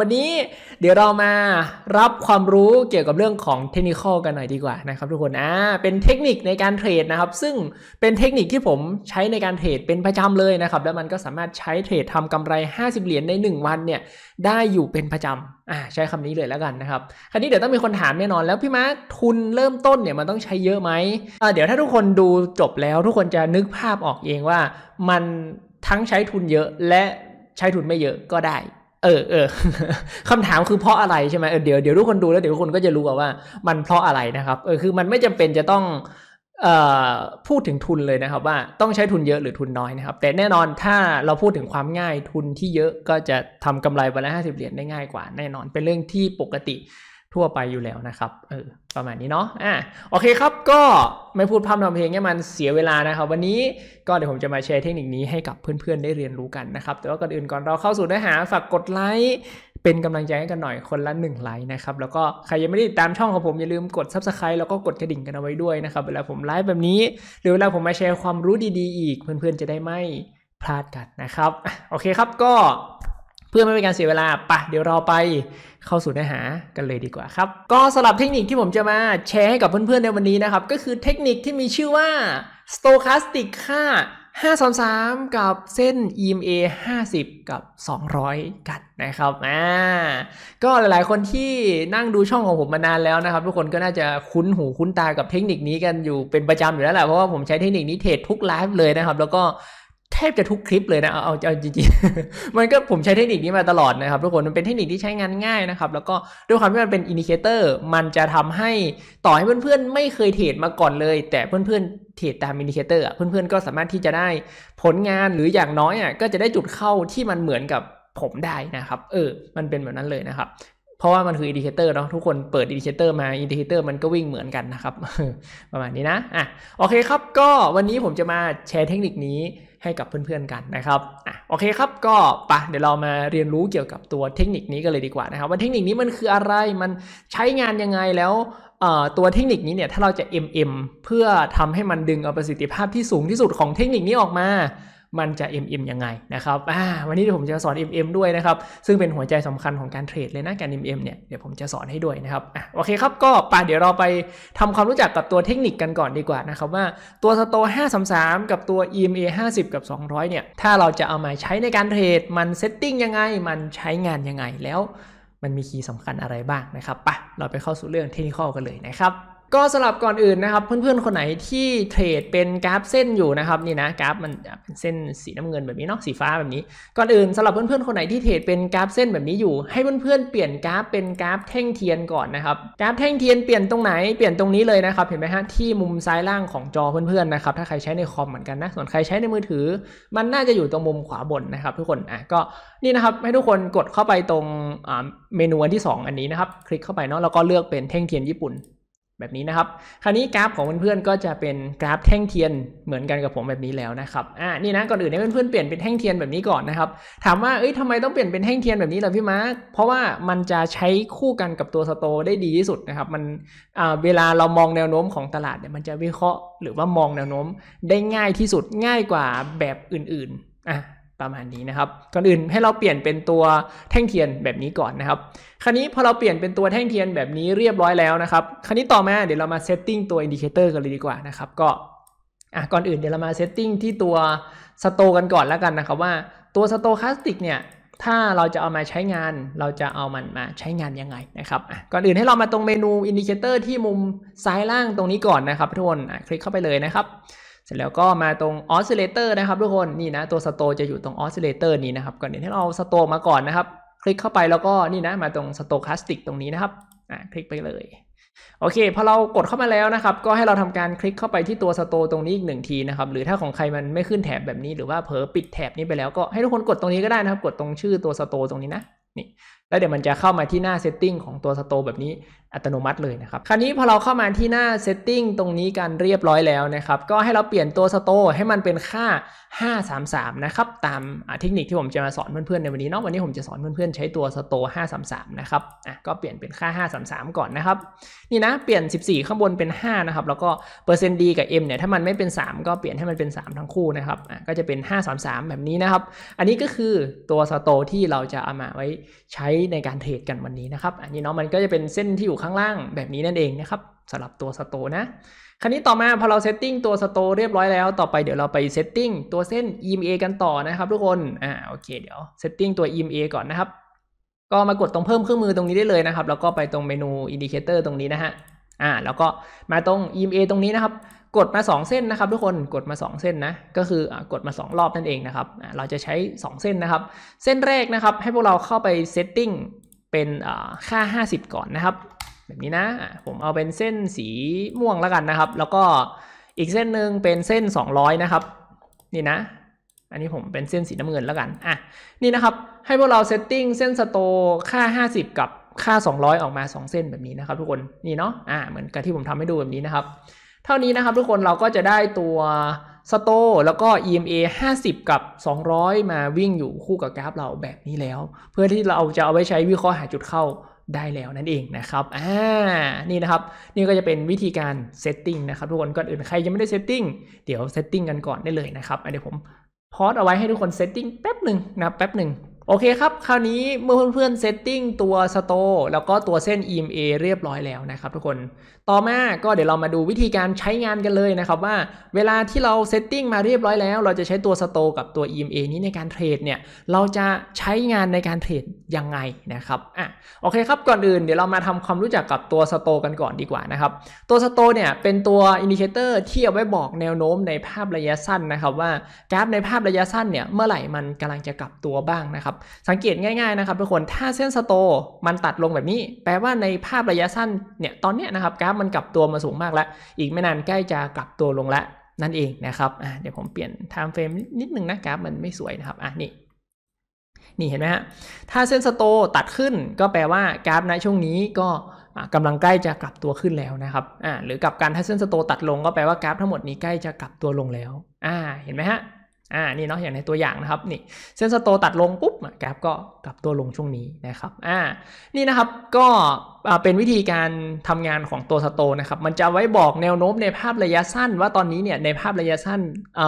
วันนี้เดี๋ยวเรามารับความรู้เกี่ยวกับเรื่องของเทคนิคกันหน่อยดีกว่านะครับทุกคนอ่าเป็นเทคนิคในการเทรดนะครับ ซึ่งเป็นเทคนิคที่ผมใช้ในการเทรดเป็นประจำเลยนะครับ แล้วมันก็สามารถใช้เทรดทำกำไร 50 เหรียญใน 1 วันเนี่ยได้อยู่เป็นประจำอ่าใช้คำนี้เลยแล้วกันนะครับคราวนี้เดี๋ยวต้องมีคนถามแน่นอนแล้วพี่มาร์คทุนเริ่มต้นเนี่ยมันต้องใช้เยอะไหมอ่าเดี๋ยวถ้าทุกคนดูจบแล้ว ทุกคนจะนึกภาพออกเองว่ามันทั้งใช้ทุนเยอะและใช้ทุนไม่เยอะก็ได้เออเออคำถามคือเพราะอะไรใช่ไหมเออเดี๋ยวเดี๋ยวทุกคนดูแล้วเดี๋ยวคนก็จะรู้ว่ามันเพราะอะไรนะครับ เออ คือมันไม่จำเป็นจะต้องพูดถึงทุนเลยนะครับ ว่าต้องใช้ทุนเยอะหรือทุนน้อยนะครับ แต่แน่นอนถ้าเราพูดถึงความง่ายทุนที่เยอะก็จะทำกำไรวันละห้าสิบเหรียญได้ง่ายกว่าแน่นอนเป็นเรื่องที่ปกติทั่วไปอยู่แล้วนะครับเออประมาณนี้เนาะอ่ะโอเคครับก็ไม่พูดพร่ำทำเพลงให้มันเสียเวลานะครับ วันนี้ก็เดี๋ยวผมจะมาแชร์เทคนิคนี้ให้กับเพื่อนๆได้เรียนรู้กันนะครับ แต่ว่าก่อนอื่นก่อนเราเข้าสู่เนื้อหา ฝากกดไลค์ เป็นกำลังใจให้กันหน่อยคนละ 1 ไลค์นะครับ แล้วก็ใครยังไม่ได้ติดตามช่องของผมอย่าลืมกด s u b สไครต์แล้วก็กดกระดิ่งกันเอาไว้ด้วยนะครับ เวลาผมไลฟ์แบบนี้ หรือเวลาผมมาแชร์ความรู้ดีๆ อีกเพื่อนๆจะได้ไม่พลาดกันนะครับโอเคครับก็เพื่อไม่เป็นการเสียเวลาปะเดี๋ยวเราไปเข้าสู่เนื้อหากันเลยดีกว่าครับ ก็สำหรับเทคนิคที่ผมจะมาแชร์ให้กับเพื่อนๆในวันนี้นะครับ ก็คือเทคนิคที่มีชื่อว่า stochastic ค่า533กับเส้น EMA 50 กับ 200 กันนะครับอ่าก็หลายๆคนที่นั่งดูช่องของผมมานานแล้วนะครับทุกคนก็น่าจะคุ้นหูคุ้นตากับเทคนิคนี้กันอยู่เป็นประจำอยู่แล้วแหละเพราะว่าผมใช้เทคนิคนี้เทรดทุกไลฟ์เลยนะครับแล้วก็แทบจะทุกคลิปเลยนะเอาเอาจริงๆ มันก็ผมใช้เทคนิคนี้มาตลอดนะครับทุกคน มันเป็นเทคนิคที่ใช้งานง่ายนะครับ แล้วก็ด้วยความที่มันเป็นอินดิเคเตอร์มันจะทำให้ต่อให้เพื่อนๆ ไม่เคยเทรดมาก่อนเลย แต่เพื่อนๆ เทรดตามอินดิเคเตอร์เพื่อนๆ ก็สามารถที่จะได้ผลงานหรืออย่างน้อยอ่ะ ก็จะได้จุดเข้าที่มันเหมือนกับผมได้นะครับ เออ มันเป็นแบบนั้นเลยนะครับเพราะว่ามันคืออินดิเคเตอร์เนาะทุกคนเปิดอินดิเคเตอร์มาอินดิเคเตอร์มันก็วิ่งเหมือนกันนะครับประมาณนี้นะอ่ะโอเคครับก็วันนี้ผมจะมาแชร์เทคนิคนี้ให้กับเพื่อนๆกันนะครับอ่ะโอเคครับก็ปะเดี๋ยวเรามาเรียนรู้เกี่ยวกับตัวเทคนิคนี้กันเลยดีกว่านะครับว่าเทคนิคนี้มันคืออะไรมันใช้งานยังไงแล้วตัวเทคนิคนี้เนี่ยถ้าเราจะ MM เพื่อทำให้มันดึงเอาประสิทธิภาพที่สูงที่สุดของเทคนิคนี้ออกมามันจะ MM ยังไงนะครับ วันนี้ผมจะสอน MM ด้วยนะครับ ซึ่งเป็นหัวใจสำคัญของการเทรดเลยนะการ MM เนี่ย เดี๋ยวผมจะสอนให้ด้วยนะครับอโอเคครับ ก็ป่ะเดี๋ยวเราไปทำความรู้จักกับตัวเทคนิคกันก่อนดีกว่านะครับว่าตัวสโต533 กับตัว EMA 50 กับ 200 เนี่ย ถ้าเราจะเอามาใช้ในการเทรด มันเซตติ้งยังไง มันใช้งานยังไง แล้ว มันมีคีย์สำคัญอะไรบ้างนะครับปะเราไปเข้าสู่เรื่องเทคนิคกันเลยนะครับก็สลับก่อนอื่นนะครับเพื่อนๆ คนไหนที่เทรดเป็นกราฟเส้นอยู่นะครับนี่นะกราฟมันเป็นเส้นสีน้ำเงินแบบนี้เนาะสีฟ้าแบบนี้ ก่อนอื่นสำหรับเพื่อนๆคนไหนที่เทรดเป็นกราฟเส้นแบบนี้อยู่ให้เพื่อนๆเปลี่ยนกราฟเป็นกราฟแท่งเทียนก่อนนะครับกราฟแท่งเทียนเปลี่ยนตรงไหนเปลี่ยนตรงนี้เลยนะครับเห็นไหมฮะที่มุมซ้ายล่างของจอเพื่อนๆนะครับถ้าใครใช้ในคอมเหมือนกันนะส่วนใครใช้ในมือถือ มันน่าจะอยู่ตรงมุมขวาบนนะครับทุกคนอ่ะก็นี่นะครับให้ทุกคนกดเข้าไปตรงเมนูอันที่ 2 อันนี้นะครับ คลิกเข้าไปเนาะแล้วก็เลือกเป็นแท่งเทียนญี่ปุ่นแบบนี้นะครับ คราวนี้กราฟของเพื่อนๆก็จะเป็นกราฟแท่งเทียนเหมือนกันกับผมแบบนี้แล้วนะครับ อ่า นี่นะ ก่อนอื่นให้เพื่อนๆเปลี่ยนเป็นแท่งเทียนแบบนี้ก่อนนะครับ ถามว่า เอ้ยทำไมต้องเปลี่ยนเป็นแท่งเทียนแบบนี้ล่ะพี่มาร์คเพราะว่ามันจะใช้คู่กันกับตัวสโตได้ดีที่สุดนะครับ มันอ่าเวลาเรามองแนวโน้มของตลาดเนี่ยมันจะวิเคราะห์หรือว่ามองแนวโน้มได้ง่ายที่สุด ง่ายกว่าแบบอื่น ๆอ่ะประมาณนี้นะครับก่อนอื่นให้เราเปลี่ยนเป็นตัวแท่งเทียนแบบนี้ก่อนนะครับคราวนี้พอเราเปลี่ยนเป็นตัวแท่งเทียนแบบนี้เรียบร้อยแล้วนะครับ คราวนี้ต่อมาเดี๋ยวเรามาเซตติ้งตัวอินดิเคเตอร์กันเลยดีกว่านะครับก็อ่ะก่อนอื่นเดี๋ยวเรามาเซตติ้งที่ตัวสโตกันก่อนแล้วกันนะครับ ว่าตัวสโตคาสติกเนี่ยถ้าเราจะเอามาใช้งาน เราจะเอามันมาใช้งานยังไงนะครับก่อนอื่นให้เรามาตรงเมนูอินดิเคเตอร์ที่มุมซ้ายล่างตรงนี้ก่อนนะครับทุกคนคลิกเข้าไปเลยนะครับสร็จแล้วก็มาตรงออสซิเลเตอร์นะครับทุกคนนี่นะ ตัวสโตจะอยู่ตรงออสซิเลเตอร์นี้นะครับ ก่อนเดี๋ยวให้เราสโตมาก่อนนะครับ คลิกเข้าไปแล้วก็นี่นะมาตรงสโตคลาสติกตรงนี้นะครับอ่าคลิกไปเลยโอเคพอเรากดเข้ามาแล้วนะครับ ก็ให้เราทำการคลิกเข้าไปที่ตัวสโตตรงนี้อีกหนึ่งทีนะครับหรือถ้าของใครมันไม่ขึ้นแถบแบบนี้ หรือว่าเผลอปิดแถบนี้ไปแล้วก็ให้ทุกคนกดตรงนี้ก็ได้นะครับ กดตรงชื่อตัวสโตตรงนี้นะนี่ แล้วเดี๋ยวมันจะเข้ามาที่หน้าเซตติ้งของตัวสโตแบบนี้อัตโนมัติเลยนะครับ คราวนี้พอเราเข้ามาที่หน้า setting ตรงนี้กันเรียบร้อยแล้วนะครับ ก็ให้เราเปลี่ยนตัว store ให้มันเป็นค่า 533 นะครับ ตามเทคนิคที่ผมจะมาสอนเพื่อนๆในวันนี้เนาะ วันนี้ผมจะสอนเพื่อนๆใช้ตัว store 533 นะครับ อ่ะ ก็เปลี่ยนเป็นค่า 533 ก่อนนะครับ นี่นะ เปลี่ยน 14 ข้างบนเป็น 5 นะครับ แล้วก็เปอร์เซ็นต์ดีกับ m เนี่ย ถ้ามันไม่เป็น 3 ก็เปลี่ยนให้มันเป็น 3 ทั้งคู่นะครับ อ่ะ ก็จะเป็น 533 แบบนี้นะครับ อันนี้ก็คือตัว store ที่เราจะเอามาไว้ใช้ในการเทรดกันวันนี้นะครับอันนี้เนาะมันก็จะเป็นเส้นที่อยู่ข้างล่างแบบนี้นั่นเองนะครับสำหรับตัวสโตนะ คราวนี้ต่อมาพอเราเซตติ้งตัวสโตเรียบร้อยแล้วต่อไปเดี๋ยวเราไปเซตติ้งตัวเส้น EMA กันต่อนะครับ ทุกคนอ่าโอเค เดี๋ยวเซตติ้งตัว EMA ก่อนนะครับ ก็มากดตรงเพิ่มเครื่องมือตรงนี้ได้เลยนะครับแล้วก็ไปตรงเมนูอินดิเคเตอร์ตรงนี้นะฮะอ่าแล้วก็มาตรง EMA ตรงนี้นะครับ กดมา 2 เส้นนะครับ ทุกคนกดมา 2 เส้นนะก็คืออกดมา 2 รอบนั่นเองนะครับเราจะใช้ 2 เส้นนะครับ เส้นแรกนะครับ ให้พวกเราเข้าไปเซตติ้งเป็นค่า50 ก่อนนะครับแบบนี้นะผมเอาเป็นเส้นสีม่วงแล้วกันนะครับ แล้วก็อีกเส้นหนึ่งเป็นเส้น 200 นะครับ นี่นะ อันนี้ผมเป็นเส้นสีน้ำเงินแล้วกัน อ่ะ นี่นะครับ ให้พวกเราเซตติ้งเส้นสโตค่า50 กับค่า 200 ออกมา 2 เส้นแบบนี้นะครับ ทุกคน นี่เนาะ อ่ะเหมือนกับที่ผมทำให้ดูแบบนี้นะครับ เท่านี้นะครับทุกคนเราก็จะได้ตัวสโตแล้วก็ EMA 50 กับ 200 มาวิ่งอยู่คู่กับกราฟเราแบบนี้แล้ว เพื่อที่เราจะเอาไว้ใช้วิเคราะห์หาจุดเข้าได้แล้วนั่นเองนะครับ อ่า นี่นะครับ นี่ก็จะเป็นวิธีการเซตติ้งนะครับทุกคนก่อนอื่นใครยังไม่ได้เซตติ้ง เดี๋ยวเซตติ้งกันก่อนได้เลยนะครับเดี๋ยวผม พอสเอาไว้ให้ทุกคนเซตติ้งแป๊บหนึ่งนะแป๊บหนึ่ง โอเคครับ คราวนี้เมื่อเพื่อนๆเซตติ้งตัวสโตแล้วก็ตัวเส้น EMA เรียบร้อยแล้วนะครับทุกคนต่อมาก็เดี๋ยวเรามาดูวิธีการใช้งานกันเลยนะครับว่าเวลาที่เราเซตติ้งมาเรียบร้อยแล้ว เราจะใช้ตัวสโต กับตัว EMA นี้ในการเทรดเนี่ยเราจะใช้งานในการเทรดยังไงนะครับอ่ะโอเคครับก่อนอื่นเดี๋ยวเรามาทำความรู้จักกับตัวสโต กันก่อนดีกว่านะครับตัวสโตเนี่ยเป็นตัวอินดิเคเตอร์ที่เอาไว้บอกแนวโน้มในภาพระยะสั้นนะครับว่ากราฟในภาพระยะสั้นเนี่ยเมื่อไหร่มันกำลังจะกลับตัวบ้างนะครับ สังเกตง่ายๆนะครับทุกคนถ้าเส้นสโตมันตัดลงแบบนี้ แปลว่าในภาพระยะสั้นเนี่ยตอนเนี้ยนะครับกราฟามันกลับตัวมาสูงมากแล้ว อีกไม่นานใกล้จะกลับตัวลงแล้วนั่นเองนะครับเดี๋ยวผมเปลี่ยนไทม์เฟรมนิดนึงนะครับมันไม่สวยนะครับ อ่ะนี่ นี่เห็นไหมฮะ ถ้าเส้นสโตตัดขึ้น ก็แปลว่ากราฟในช่วงนี้ก็กำลังใกล้จะกลับตัวขึ้นแล้วนะครับอ่าหรือกับการถ้าเส้นสโตตัดลงก็แปลว่ากราฟทั้งหมดนี้ใกล้จะกลับตัวลงแล้วอ่าเห็นไหมฮะอ่า นี่เนาะ อย่างในตัวอย่างนะครับ นี่เส้นสโตตัดลงปุ๊บ กราฟก็กลับตัวลงช่วงนี้นะครับ อ่า นี่นะครับ ก็เป็นวิธีการทำงานของตัวสโตนะครับ มันจะไว้บอกแนวโน้มในภาพระยะสั้น ว่าตอนนี้เนี่ย ในภาพระยะสั้น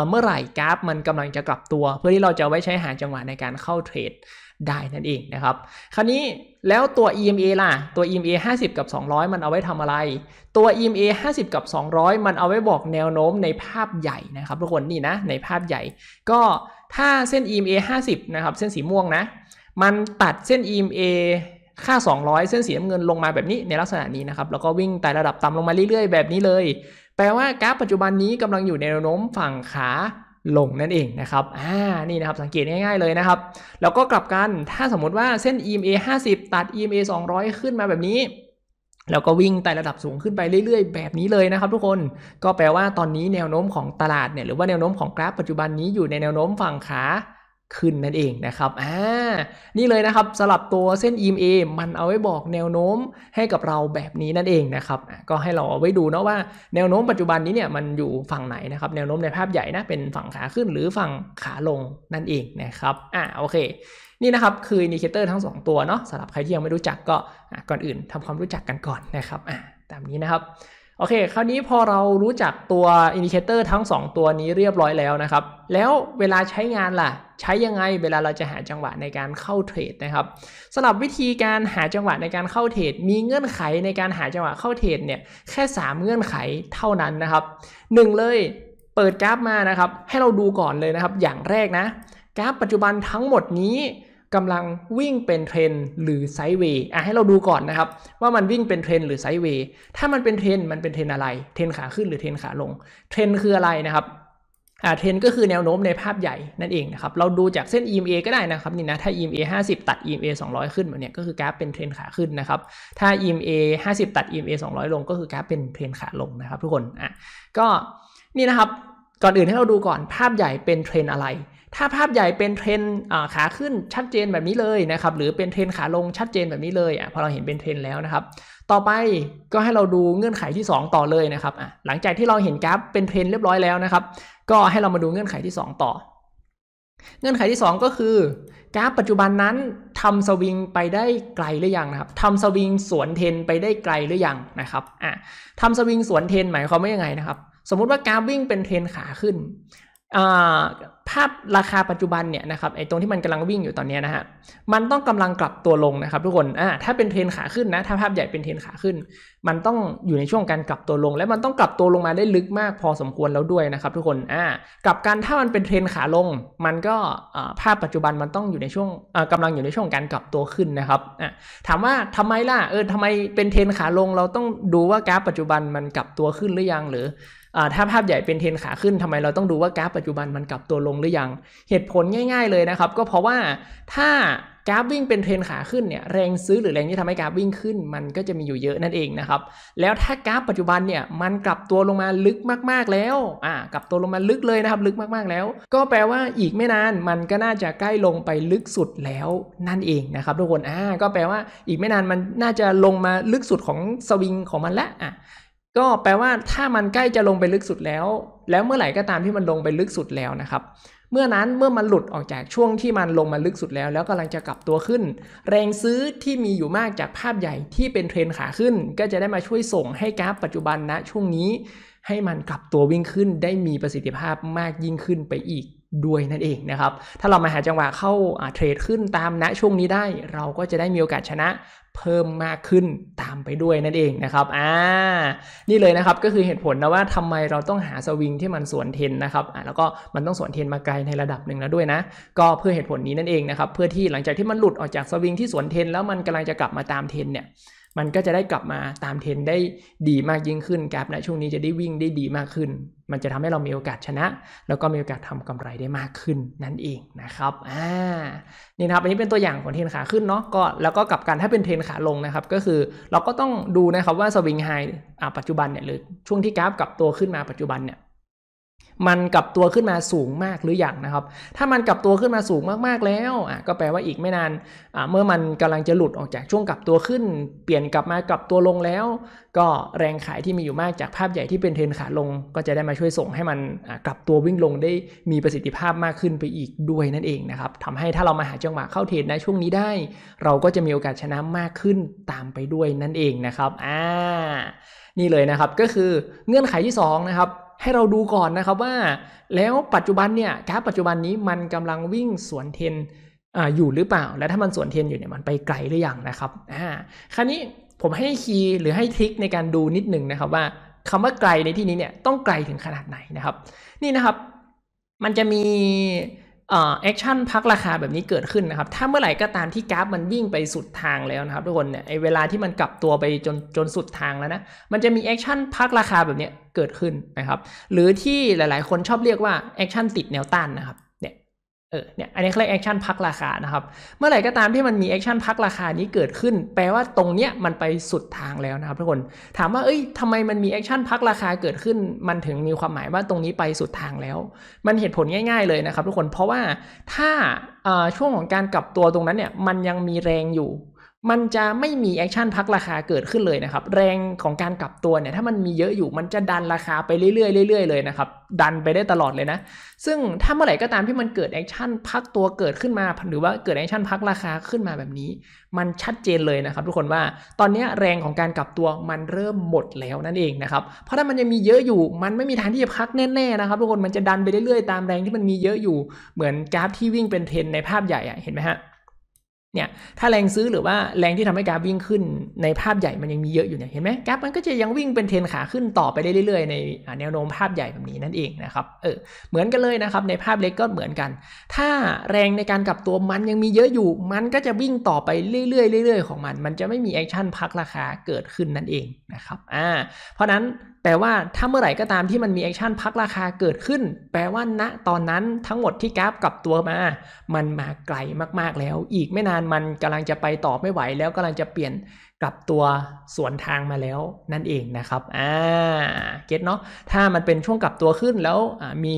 เมื่อไหร่กราฟมันกำลังจะกลับตัว เพื่อที่เราจะไว้ใช้หาจังหวะในการเข้าเทรดได้นั่นเองนะครับคราวนี้แล้วตัว EMA ล่ะตัว EMA 50 กับ 200 มันเอาไว้ทำอะไร ตัว EMA 50 กับ 200 มันเอาไว้บอกแนวโน้มในภาพใหญ่นะครับทุกคนนี่นะในภาพใหญ่ ก็ถ้าเส้น EMA 50นะครับเส้นสีม่วงนะ มันตัดเส้น EMA ค่า 200 เส้นสีน้ำเงินลงมาแบบนี้ในลักษณะนี้นะครับแล้วก็วิ่งไต่ระดับต่ำลงมาเรื่อยๆ แบบนี้เลยแปลว่ากราฟปัจจุบันนี้กำลังอยู่ในแนวโน้มฝั่งขาลงนั่นเองนะครับ อ่า นี่นะครับสังเกตง่ายๆเลยนะครับ แล้วก็กลับกัน ถ้าสมมติว่าเส้น EMA 50ตัด EMA 200 ขึ้นมาแบบนี้ แล้วก็วิ่งไต่ระดับสูงขึ้นไปเรื่อย ๆ แบบนี้เลยนะครับ ทุกคน ก็แปลว่าตอนนี้แนวโน้มของตลาดเนี่ยหรือว่าแนวโน้มของกราฟปัจจุบันนี้อยู่ในแนวโน้มฝั่งขาขึ้นนั่นเองนะครับ อ่า นี่เลยนะครับสลับตัวเส้น EMA มันเอาไว้บอกแนวโน้มให้กับเราแบบนี้นั่นเองนะครับ ก็ให้เราเอาไว้ดูเนาะว่าแนวโน้ม ปัจจุบันนี้เนี่ยมันอยู่ฝั่งไหนนะครับ แนวโน้มในภาพใหญ่นะ เป็นฝั่งขาขึ้น หรือฝั่งขาลงนั่นเองนะครับ อ่าโอเค นี่นะครับคืออินดิเคเตอร์ทั้ง 2 ตัวเนาะสำหรับใครที่ยังไม่รู้จักก็ก่อนอื่นทำความรู้จักกันก่อนนะครับ อ่าตามนี้นะครับโอเคคราวนี้พอเรารู้จักตัวอินดิเคเตอร์ทั้ง 2 ตัวนี้เรียบร้อยแล้วนะครับ แล้วเวลาใช้งานล่ะ ใช้ยังไงเวลาเราจะหาจังหวะในการเข้าเทรดนะครับสำหรับวิธีการหาจังหวะในการเข้าเทรด มีเงื่อนไขในการหาจังหวะเข้าเทรดเนี่ยแค่ 3 เงื่อนไขเท่านั้นนะครับ 1 เลยเปิดกราฟมานะครับ ให้เราดูก่อนเลยนะครับ อย่างแรกนะ กราฟปัจจุบันทั้งหมดนี้กำลังวิ่งเป็นเทรนหรือไซด์เวย์อ่ะให้เราดูก่อนนะครับว่ามันวิ่งเป็นเทรนหรือไซด์เวย์ถ้ามันเป็นเทรนมันเป็นเทรนอะไร เทรนขาขึ้นหรือเทรนขาลง เทรนคืออะไรนะครับอ่าเทรนก็คือแนวโน้มในภาพใหญ่นั่นเองนะครับเราดูจากเส้น EMA ก็ได้นะครับนี่นะถ้า EMA 50 ตัด EMA 200 ขึ้นแบบนี้ก็คือกราฟเป็นเทรนขาขึ้นนะครับถ้า EMA 50 ตัด EMA 200 ลงก็คือกราฟเป็นเทรนขาลงนะครับทุกคนอ่ะก็นี่นะครับก่อนอื่นให้เราดูก่อนภาพใหญ่เป็นเทรนอะไรถ้าภาพใหญ่เป็นเทรนขาขึ้นชัดเจนแบบนี้เลยนะครับ หรือเป็นเทรนขาลงชัดเจนแบบนี้เลยอ่ะพอเราเห็นเป็นเทรนแล้วนะครับ ต่อไปก็ให้เราดูเงื่อนไขที่ 2 ต่อเลยนะครับอ่ะหลังจากที่เราเห็นกราฟเป็นเทรนเรียบร้อยแล้วนะครับ ก็ให้เรามาดูเงื่อนไขที่ 2 ต่อเงื่อนไขที่2ก็คือกราฟปัจจุบันนั้นทำสวิงไปได้ไกลหรือยังนะครับทำสวิงสวนเทนไปได้ไกลหรือยังนะครับอ่ะทำสวิงสวนเทนหมายความว่ายังไงนะครับ สมมุติว่ากราฟวิ่งเป็นเทนขาขึ้นภาพราคาปัจจุบันเนี่ยนะครับไอ้ตรงที่มันกำลังวิ่งอยู่ตอนนี้นะฮะมันต้องกำลังกลับตัวลงนะครับ ทุกคนอ่าถ้าเป็นเทรนขาขึ้นนะถ้าภาพใหญ่เป็นเทรนขาขึ้น มันต้องอยู่ในช่วงการกลับตัวลง และมันต้องกลับตัวลงมาได้ลึกมากพอสมควรแล้วด้วยนะครับ ทุกคนอ่ากลับกันถ้ามันเป็นเทรนขาลง มันก็ภาพปัจจุบันมันต้องอยู่ในช่วงกำลังอยู่ในช่วงการกลับตัวขึ้นนะครับอ่าถามว่าทำไมล่ะเออทำไมเป็นเทรนขาลง เราต้องดูว่ากราฟปัจจุบันมันกลับตัวขึ้นหรือยังหรือถ้าภาพใหญ่เป็นเทนขาขึ้นทำไมเราต้องดูว่ากราฟปัจจุบันมันกลับตัวลงหรือยัง เหตุผลง่ายๆเลยนะครับ ก็เพราะว่าถ้ากราฟวิ่งเป็นเทรนขาขึ้นเนี่ย แรงซื้อหรือแรงที่ทำให้กราฟวิ่งขึ้น มันก็จะมีอยู่เยอะนั่นเองนะครับ แล้วถ้ากราฟปัจจุบันเนี่ย มันกลับตัวลงมาลึกมากๆแล้วอ่ากลับตัวลงมาลึกเลยนะครับ ลึกมากๆแล้ว ก็แปลว่าอีกไม่นานมันก็น่าจะใกล้ลงไปลึกสุดแล้วนั่นเองนะครับทุกคน อ่า ก็แปลว่าอีกไม่นานมันน่าจะลงมาลึกสุดของสวิงของมันละอ่ะก็แปลว่าถ้ามันใกล้จะลงไปลึกสุดแล้ว แล้วเมื่อไหร่ก็ตามที่มันลงไปลึกสุดแล้วนะครับเมื่อนั้นเมื่อมันหลุดออกจากช่วงที่มันลงมาลึกสุดแล้ว แล้วกำลังจะกลับตัวขึ้น แรงซื้อที่มีอยู่มากจากภาพใหญ่ที่เป็นเทรนขาขึ้น ก็จะได้มาช่วยส่งให้กราฟปัจจุบันณนะช่วงนี้ให้มันกลับตัววิ่งขึ้นได้มีประสิทธิภาพมากยิ่งขึ้นไปอีกด้วยนั่นเองนะครับถ้าเรามาหาจังหวะเข้าเทรดขึ้นตามณช่วงนี้ได้เราก็จะได้มีโอกาสชนะเพิ่มมากขึ้นตามไปด้วยนั่นเองนะครับ อ่า นี่เลยนะครับก็คือเหตุผลนะว่าทำไมเราต้องหาสวิงที่มันสวนเทนนะครับ อ่าแล้วก็มันต้องสวนเทนมาไกลในระดับหนึ่งแล้วด้วยนะ ก็เพื่อเหตุผลนี้นั่นเองนะครับ เพื่อที่หลังจากที่มันหลุดออกจากสวิงที่สวนเทนแล้วมันกำลังจะกลับมาตามเทนเนี่ยมันก็จะได้กลับมาตามเทรนได้ดีมากยิ่งขึ้นแกราในะช่วงนี้จะได้วิ่งได้ดีมากขึ้น มันจะทำให้เรามีโอกาสชนะ แล้วก็มีโอกาสทำกำไรได้มากขึ้นนั่นเองนะครับ อ่า นี่นะครับ อันนี้เป็นตัวอย่างของเทรนขาขึ้นเนาะ ก็แล้วก็กลับกัน ถ้าเป็นเทรนขาลงนะครับ ก็คือเราก็ต้องดูนะครับว่าสวิงไฮปัจจุบันเนี่ยหรือช่วงที่แกรฟกลับตัวขึ้นมาปัจจุบันเนี่ยมันกลับตัวขึ้นมาสูงมากหรืออยังนะครับ ถ้ามันกลับตัวขึ้นมาสูงมากๆแล้วอ่ะก็แปลว่าอีกไม่นานอ่ะเมื่อมันกำลังจะหลุดออกจากช่วงกลับตัวขึ้น เปลี่ยนกลับมากลับตัวลงแล้ว ก็แรงขายที่มีอยู่มากจากภาพใหญ่ที่เป็นเทรนขาลงก็จะได้มาช่วยส่งให้มันกลับตัววิ่งลงได้มีประสิทธิภาพมากขึ้นไปอีกด้วยนั่นเองนะครับทำให้ถ้าเรามาหาจังหวะเข้าเทรดในช่วงนี้ได้ เราก็จะมีโอกาสชนะมากขึ้นตามไปด้วยนั่นเองนะครับอ่านี่เลยนะครับก็คือเงื่อนไขที่2นะครับให้เราดูก่อนนะครับว่าแล้วปัจจุบันเนี่ยกราฟปัจจุบันนี้มันกำลังวิ่งสวนเทนออยู่หรือเปล่า และถ้ามันสวนเทนอยู่เนี่ยมันไปไกลหรือยังนะครับอ่าคราวนี้ผมให้คีย์หรือให้ทริคในการดูนิดหนึ่งนะครับว่าคำว่าไกลในที่นี้เนี่ยต้องไกลถึงขนาดไหนนะครับ นี่นะครับมันจะมีแอคชั่นพักราคาแบบนี้เกิดขึ้นนะครับถ้าเมื่อไหร่ ก็ตามที่กราฟมันวิ่งไปสุดทางแล้วนะครับทุกคนเนี่ยไอเวลาที่มันกลับตัวไปจน จนสุดทางแล้วนะมันจะมีแอคชั่นพักราคาแบบนี้เกิดขึ้นนะครับหรือที่หลายๆคนชอบเรียกว่าแอคชั่นติดแนวต้านนะครับเออเนี่ยอันนี้เรียกแอคชั่นพักราคานะครับเมื่อไหร่ก็ตามที่มันมีแอคชั่นพักราคานี้เกิดขึ้นแปลว่าตรงเนี้ยมันไปสุดทางแล้วนะครับทุกคนถามว่าเอ้ยทำไมมันมีแอคชั่นพักราคาเกิดขึ้นมันถึงมีความหมายว่าตรงนี้ไปสุดทางแล้ว มันเหตุผลง่าย ๆเลยนะครับทุกคนเพราะว่าถ้าช่วงของการกลับตัวตรงนั้นเนี่ยมันยังมีแรงอยู่มันจะไม่มีแอคชั่นพักราคาเกิดขึ้นเลยนะครับ แรงของการกลับตัวเนี่ยถ้ามันมีเยอะอยู่มันจะดันราคาไปเรื่อยๆเรื่อยๆเลยนะครับ ดันไปได้ตลอดเลยนะ ซึ่งถ้าเมื่อไหร่ก็ตามที่มันเกิดแอคชั่นพักตัวเกิดขึ้นมา หรือว่าเกิดแอคชั่นพักราคาขึ้นมาแบบนี้มันชัดเจนเลยนะครับทุกคนว่าตอนนี้แรงของการกลับตัวมันเริ่มหมดแล้วนั่นเองนะครับเพราะถ้ามันยังมีเยอะอยู่มันไม่มีทางที่จะพักแน่ๆนะครับทุกคนมันจะดันไปเรื่อยๆตามแรงที่มันมีเยอะอยู่เหมือนกราฟที่วิ่งเป็นเทรนในภาพใหญ่เห็นไหมฮะเนี่ยถ้าแรงซื้อหรือว่าแรงที่ทำให้กราฟวิ่งขึ้นในภาพใหญ่มันยังมีเยอะอยู่เนี่ยเห็นไหมกราฟมันก็จะยังวิ่งเป็นเทนขาขึ้นต่อไปได้เรื่อยๆในแนวโน้มภาพใหญ่แบบนี้นั่นเองนะครับเออเหมือนกันเลยนะครับในภาพเล็กก็เหมือนกัน ถ้าแรงในการกลับตัวมันยังมีเยอะอยู่มันก็จะวิ่งต่อไปเรื่อยๆเรื่อยๆของมันมันจะไม่มีแอคชั่นพักราคาเกิดขึ้นนั่นเองนะครับอ่าเพราะนั้นแปลว่าถ้าเมื่อไหร่ก็ตามที่มันมีแอคชั่นพักราคาเกิดขึ้นแปลว่า ณ ตอนนั้นทั้งหมดที่กราฟกลับตัวมา มันมาไกลมากๆแล้ว อีกไม่นานมันกำลังจะไปต่อไม่ไหว แล้วกำลังจะเปลี่ยนกลับตัวสวนทางมาแล้วนั่นเองนะครับอ่าเก็ตเนาะถ้ามันเป็นช่วงกลับตัวขึ้นแล้วมี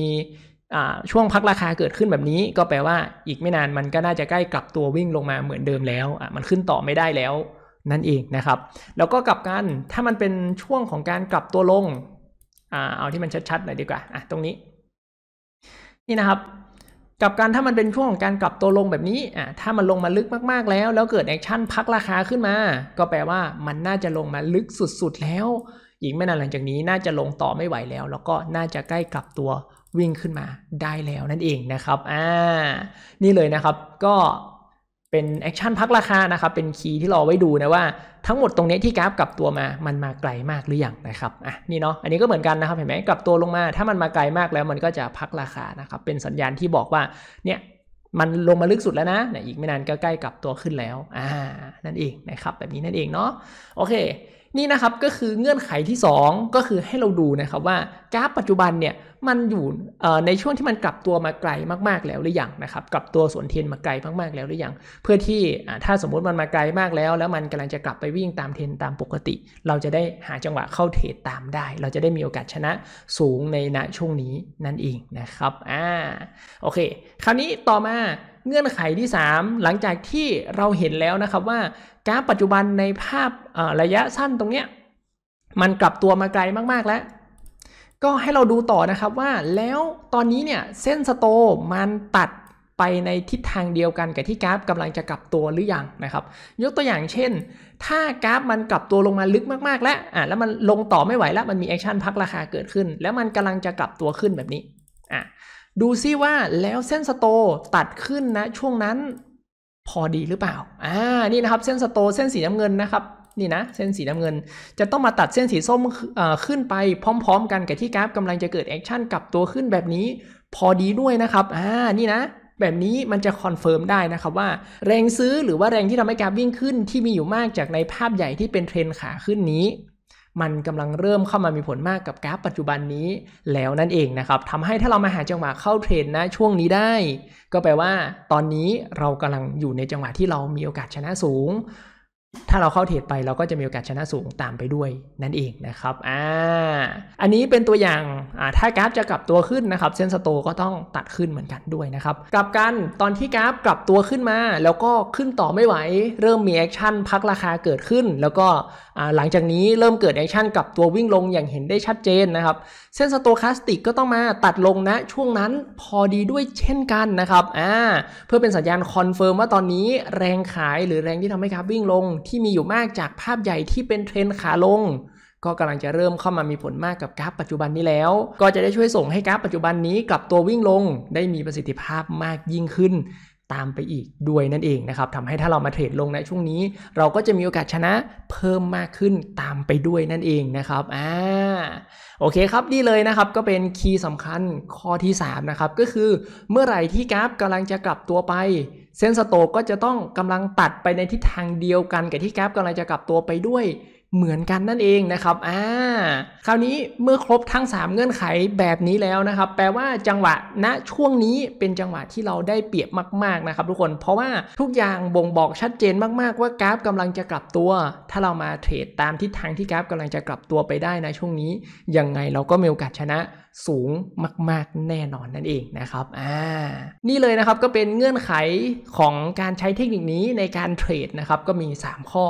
ช่วงพักราคาเกิดขึ้นแบบนี้ ก็แปลว่าอีกไม่นานมันก็น่าจะใกล้กลับตัววิ่งลงมาเหมือนเดิมแล้วมันขึ้นต่อไม่ได้แล้วนั่นเองนะครับ แล้วก็กลับกันถ้ามันเป็นช่วงของการกลับตัวลงอ่าเอาที่มันชัดๆหน่อยดีกว่าอ่ะตรงนี้ นี่นะครับกับการถ้ามันเป็นช่วงของการกลับตัวลงแบบนี้อ่ะถ้ามันลงมาลึกมาก ๆแล้ว แล้วเกิดแอคชั่นพักราคาขึ้นมา ก็แปลว่ามันน่าจะลงมาลึกสุด ๆ แล้วอิงไม่นานหลังจากนี้น่าจะลงต่อไม่ไหวแล้ว แล้วก็น่าจะใกล้กลับตัววิ่งขึ้นมา ได้แล้วนั่นเองนะครับอ่านี่เลยนะครับก็เป็นแอคชั่นพักราคานะครับเป็นคีย์ที่เราไว้ดูนะว่า ทั้งหมดตรงนี้ที่กราฟกลับตัวมา มันมาไกลมากหรือยังนะครับอ่ะนี่เนาะอันนี้ก็เหมือนกันนะครับเห็นไหมกลับตัวลงมา ถ้ามันมาไกลมากแล้วมันก็จะพักราคานะครับเป็นสัญญาณที่บอกว่า เนี่ยมันลงมาลึกสุดแล้วนะนอีกไม่นานก็ใกล้กลับตัวขึ้นแล้วอ่านั่นเองนะครับแบบนี้นั่นเองเนาะโอเคนี่นะครับก็คือเงื่อนไขที่2ก็คือให้เราดูนะครับว่ากราฟปัจจุบันเนี่ยมันอยู่ในช่วงที่มันกลับตัวมาไกลมากๆแล้วหรือยังนะครับกลับตัวสวนเทนมาไกลมากๆแล้วหรือยังเพื่อที่ถ้าสมมุติมันมาไกลมากแล้วแล้วมันกำลังจะกลับไปวิ่งตามเทนตามปกติ เราจะได้หาจังหวะเข้าเทรดตามได้ เราจะได้มีโอกาสชนะสูงในณช่วงนี้นั่นเองนะครับอ่าโอเค คราวนี้ต่อมาเงื่อนไขที่ 3 หลังจากที่เราเห็นแล้วนะครับว่ากราฟปัจจุบันในภาพระยะสั้นตรงเนี้ยมันกลับตัวมาไกลมากๆแล้ว ก็ให้เราดูต่อนะครับว่า แล้วตอนนี้เนี่ยเส้นสโต มันตัดไปในทิศทางเดียวกันกับที่กราฟกำลังจะกลับตัวหรืออยังนะครับ ยกตัวอย่างเช่น ถ้ากราฟมันกลับตัวลงมาลึกมาก ๆแล้วอ่ะแล้วมันลงต่อไม่ไหวแล้ว มันมีแอคชั่นพักราคาเกิดขึ้นแล้วมันกำลังจะกลับตัวขึ้นแบบนี้อ่ะดูซิว่าแล้วเส้นสโตตัดขึ้นนะ ช่วงนั้น พอดีหรือเปล่า อ่า นี่นะครับ เส้นสโตเส้นสีน้ำเงินนะครับ นี่นะ เส้นสีน้ำเงิน จะต้องมาตัดเส้นสีส้มขึ้น ไปพร้อม ๆ กัน กับที่กราฟ กำลังจะเกิดแอคชั่นกับตัวขึ้นแบบนี้พอดีด้วยนะครับอ่านี่นะแบบนี้มันจะคอนเฟิร์มได้นะครับว่า แรงซื้อหรือว่าแรงที่ทำให้กราฟวิ่งขึ้น ที่มีอยู่มากจากในภาพใหญ่ที่เป็นเทรนขาขึ้นนี้มันกำลังเริ่มเข้ามามีผลมากกับกราฟ ปัจจุบันนี้แล้วนั่นเองนะครับทำให้ถ้าเรามาหาจังหวะเข้าเทรนนะ ช่วงนี้ได้ ก็แปลว่าตอนนี้เรากำลังอยู่ในจังหวะที่เรามีโอกาสชนะสูง ถ้าเราเข้าเทรดไปเราก็จะมีโอกาสชนะสูงตามไปด้วยนั่นเองนะครับ อ่า อันนี้เป็นตัวอย่าง อ่า ถ้ากราฟจะกลับตัวขึ้นนะครับเส้นสโตก็ต้องตัดขึ้นเหมือนกันด้วยนะครับ กลับกันตอนที่กราฟกลับตัวขึ้นมา แล้วก็ขึ้นต่อไม่ไหว เริ่มมีแอคชั่นพักราคาเกิดขึ้น แล้วก็หลังจากนี้เริ่มเกิดแอคชั่นกับตัววิ่งลงอย่างเห็นได้ชัดเจนนะครับเส้นสโตคาสติกก็ต้องมาตัดลงนะช่วงนั้นพอดีด้วยเช่นกันนะครับเพื่อเป็นสัญญาณคอนเฟิร์มว่าตอนนี้แรงขายหรือแรงที่ทำให้กราฟวิ่งลง ที่มีอยู่มากจากภาพใหญ่ที่เป็นเทรนขาลง ก็กำลังจะเริ่มเข้ามามีผลมากกับกราฟปัจจุบันนี้แล้ว ก็จะได้ช่วยส่งให้กราฟปัจจุบันนี้กับตัววิ่งลงได้มีประสิทธิภาพมากยิ่งขึ้นตามไปอีกด้วยนั่นเองนะครับทำให้ถ้าเรามาเทรดลงในช่วงนี้ เราก็จะมีโอกาสชนะเพิ่มมากขึ้นตามไปด้วยนั่นเองนะครับอ่าโอเคครับนี่เลยนะครับก็เป็นคีย์สำคัญข้อที่3นะครับก็คือเมื่อไหร่ที่กราฟกำลังจะกลับตัวไป เส้นสโตกก็จะต้องกำลังตัดไปในทิศทางเดียวกันกับที่กราฟกำลังจะกลับตัวไปด้วยเหมือนกันนั่นเองนะครับ อ่า คราวนี้เมื่อครบทั้ง 3 เงื่อนไขแบบนี้แล้วนะครับ แปลว่าจังหวะณนะช่วงนี้เป็นจังหวะที่เราได้เปรียบมาก ๆนะครับทุกคน เพราะว่าทุกอย่างบ่งบอกชัดเจนมากๆว่ากราฟกำลังจะกลับตัว ถ้าเรามาเทรดตามทิศทางที่กราฟ กำลังจะกลับตัวไปได้นะช่วงนี้ ยังไงเราก็มีโอกาสชนะสูงมากๆ แน่นอนนั่นเองนะครับ อ่า นี่เลยนะครับก็เป็นเงื่อนไขของการใช้เทคนิคนี้ในการเทรดนะครับ ก็มี 3 ข้อ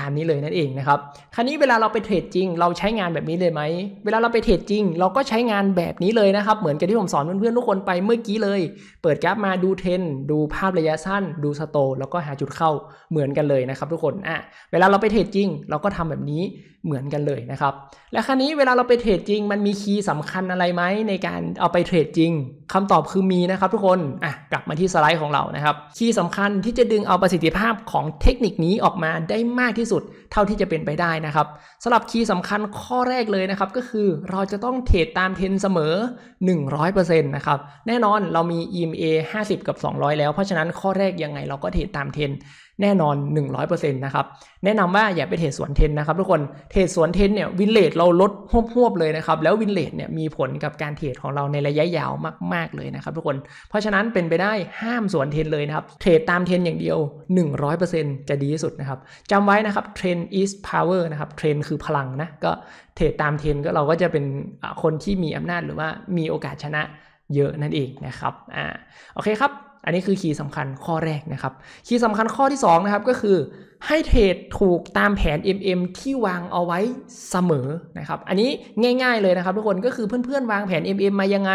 ตามนี้เลยนั่นเองนะครับคราวนี้เวลาเราไปเทรดจริง เราใช้งานแบบนี้เลยไหมเวลาเราไปเทรดจริง เราก็ใช้งานแบบนี้เลยนะครับ เหมือนกับที่ผมสอนเพื่อนๆทุกคนไปเมื่อกี้เลย เปิดกราฟมาดูเทรนดูภาพระยะสั้น ดูสโต แล้วก็หาจุดเข้าเหมือนกันเลยนะครับ ทุกคนอ่ะ เวลาเราไปเทรดจริง เราก็ทำแบบนี้เหมือนกันเลยนะครับ และครั้นี้เวลาเราไปเทรดจริงมันมีคีย์สำคัญอะไรไหมในการเอาไปเทรดจริงคำตอบคือมีนะครับทุกคนอ่ะกลับมาที่สไลด์ของเรานะครับคีย์สำคัญที่จะดึงเอาประสิทธิภาพของเทคนิคนี้ออกมาได้มากที่สุดเท่าที่จะเป็นไปได้นะครับสำหรับคีย์สำคัญข้อแรกเลยนะครับ ก็คือเราจะต้องเทรดตามเทรนเสมอ 100%นะครับแน่นอนเรามี EMA 50 กับ 200 แล้วเพราะฉะนั้นข้อแรกยังไงเราก็เทรดตามเทรนแน่นอน 100%นะครับ แนะนำว่าอย่าไปเทรดสวนเทนนะครับทุกคน เทรดสวนเทนเนี่ยวินเลทเราลดหวบหวบเลยนะครับ แล้ววินเลทเนี่ยมีผลกับการเทรดของเราในระยะยาวมาก ๆเลยนะครับ ทุกคน เพราะฉะนั้นเป็นไปได้ห้ามสวนเทนเลยนะครับ เทรดตามเทนอย่างเดียว 100%จะดีที่สุดนะครับ จำไว้นะครับเทรน is power นะครับเทรนคือพลังนะ ก็เทรดตามเทนก็เราก็จะเป็นคนที่มีอำนาจหรือว่ามีโอกาสชนะเยอะนั่นเองนะครับ อ่า โอเคครับอันนี้คือคีย์สำคัญข้อแรกนะครับ คีย์สำคัญข้อที่ 2 นะครับก็คือให้เทรดถูกตามแผน MM ที่วางเอาไว้เสมอนะครับอันนี้ง่าย ๆเลยนะครับทุกคนก็คือเพื่อน ๆ วางแผน MM มายังไง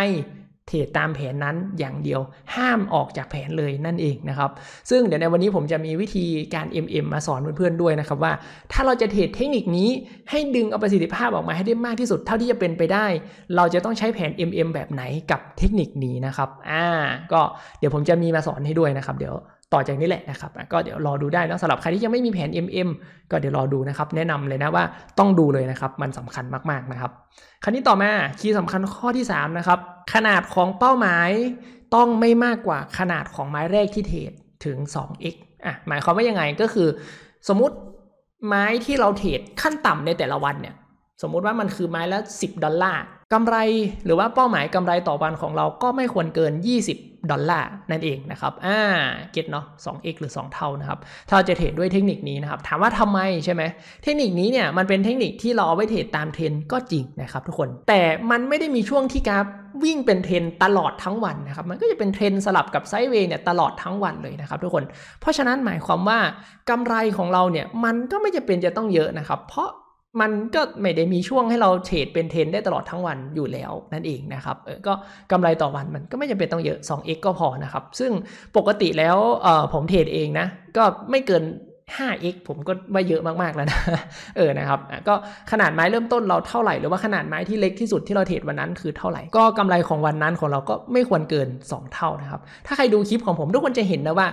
เทรดตามแผนนั้นอย่างเดียวห้ามออกจากแผนเลยนั่นเองนะครับ ซึ่งเดี๋ยวในวันนี้ผมจะมีวิธีการ MM มาสอนเพื่อนๆด้วยนะครับว่า ถ้าเราจะเทรดเทคนิคนี้ให้ดึงเอาประสิทธิภาพออกมาให้ได้มากที่สุดเท่าที่จะเป็นไปได้ เราจะต้องใช้แผน MM แบบไหนกับเทคนิคนี้นะครับอ่าก็เดี๋ยวผมจะมีมาสอนให้ด้วยนะครับ เดี๋ยวต่อจากนี้แหละนะครับก็เดี๋ยวรอดูได้นะสำหรับใครที่ยังไม่มีแผน MM ก็เดี๋ยวรอดูนะครับ แนะนำเลยนะว่าต้องดูเลยนะครับมันสำคัญมากๆนะครับคราวนี้ต่อมาคีย์สำคัญข้อที่3นะครับขนาดของเป้าหมายต้องไม่มากกว่าขนาดของไม้แรกที่เทรดถึง 2x อ่ะหมายความว่ายังไงก็คือ สมมติไม้ที่เราเทรดขั้นต่ำในแต่ละวันเนี่ยสมมุติว่ามันคือไม้ละ 10 ดอลลาร์กำไรหรือว่าเป้าหมายกำไรต่อวันของเราก็ไม่ควรเกิน 20ดอลลาร์นั่นเองนะครับ อ่าเก็ตเนาะสอกหรือ 2 เท่านะครับ ถ้าเราจะเทรดด้วยเทคนิคนี้นะครับ ถามว่าทำไมใช่ไหมเทคนิคนี้เนี่ยมันเป็นเทคนิคที่เราเอาไว้เทรดตามเทรนก็จริงนะครับทุกคน แต่มันไม่ได้มีช่วงที่กราฟวิ่งเป็นเทรนตลอดทั้งวันนะครับ มันก็จะเป็นเทรนสลับกับไซด์เวย์เนี่ยตลอดทั้งวันเลยนะครับทุกคน เพราะฉะนั้นหมายความว่ากำไรของเราเนี่ยมันก็ไม่จะเป็นจะต้องเยอะนะครับ เพราะมันก็ไม่ได้มีช่วงให้เราเทรดเป็นเทนได้ตลอดทั้งวันอยู่แล้วนั่นเองนะครับเออก็กำไรต่อวันมันก็ไม่จำเป็นต้องเยอะ 2x ก็พอนะครับซึ่งปกติแล้วผมเทรดเองนะก็ไม่เกิน 5x ผมก็ว่าเยอะมากๆแล้วนะเออนะครับก็ขนาดไม้เริ่มต้นเราเท่าไหร่หรือว่าขนาดไม้ที่เล็กที่สุดที่เราเทรดวันนั้นคือเท่าไหร่ก็กำไรของวันนั้นของเราก็ไม่ควรเกิน 2 เท่านะครับถ้าใครดูคลิปของผมทุกคนจะเห็นนะว่า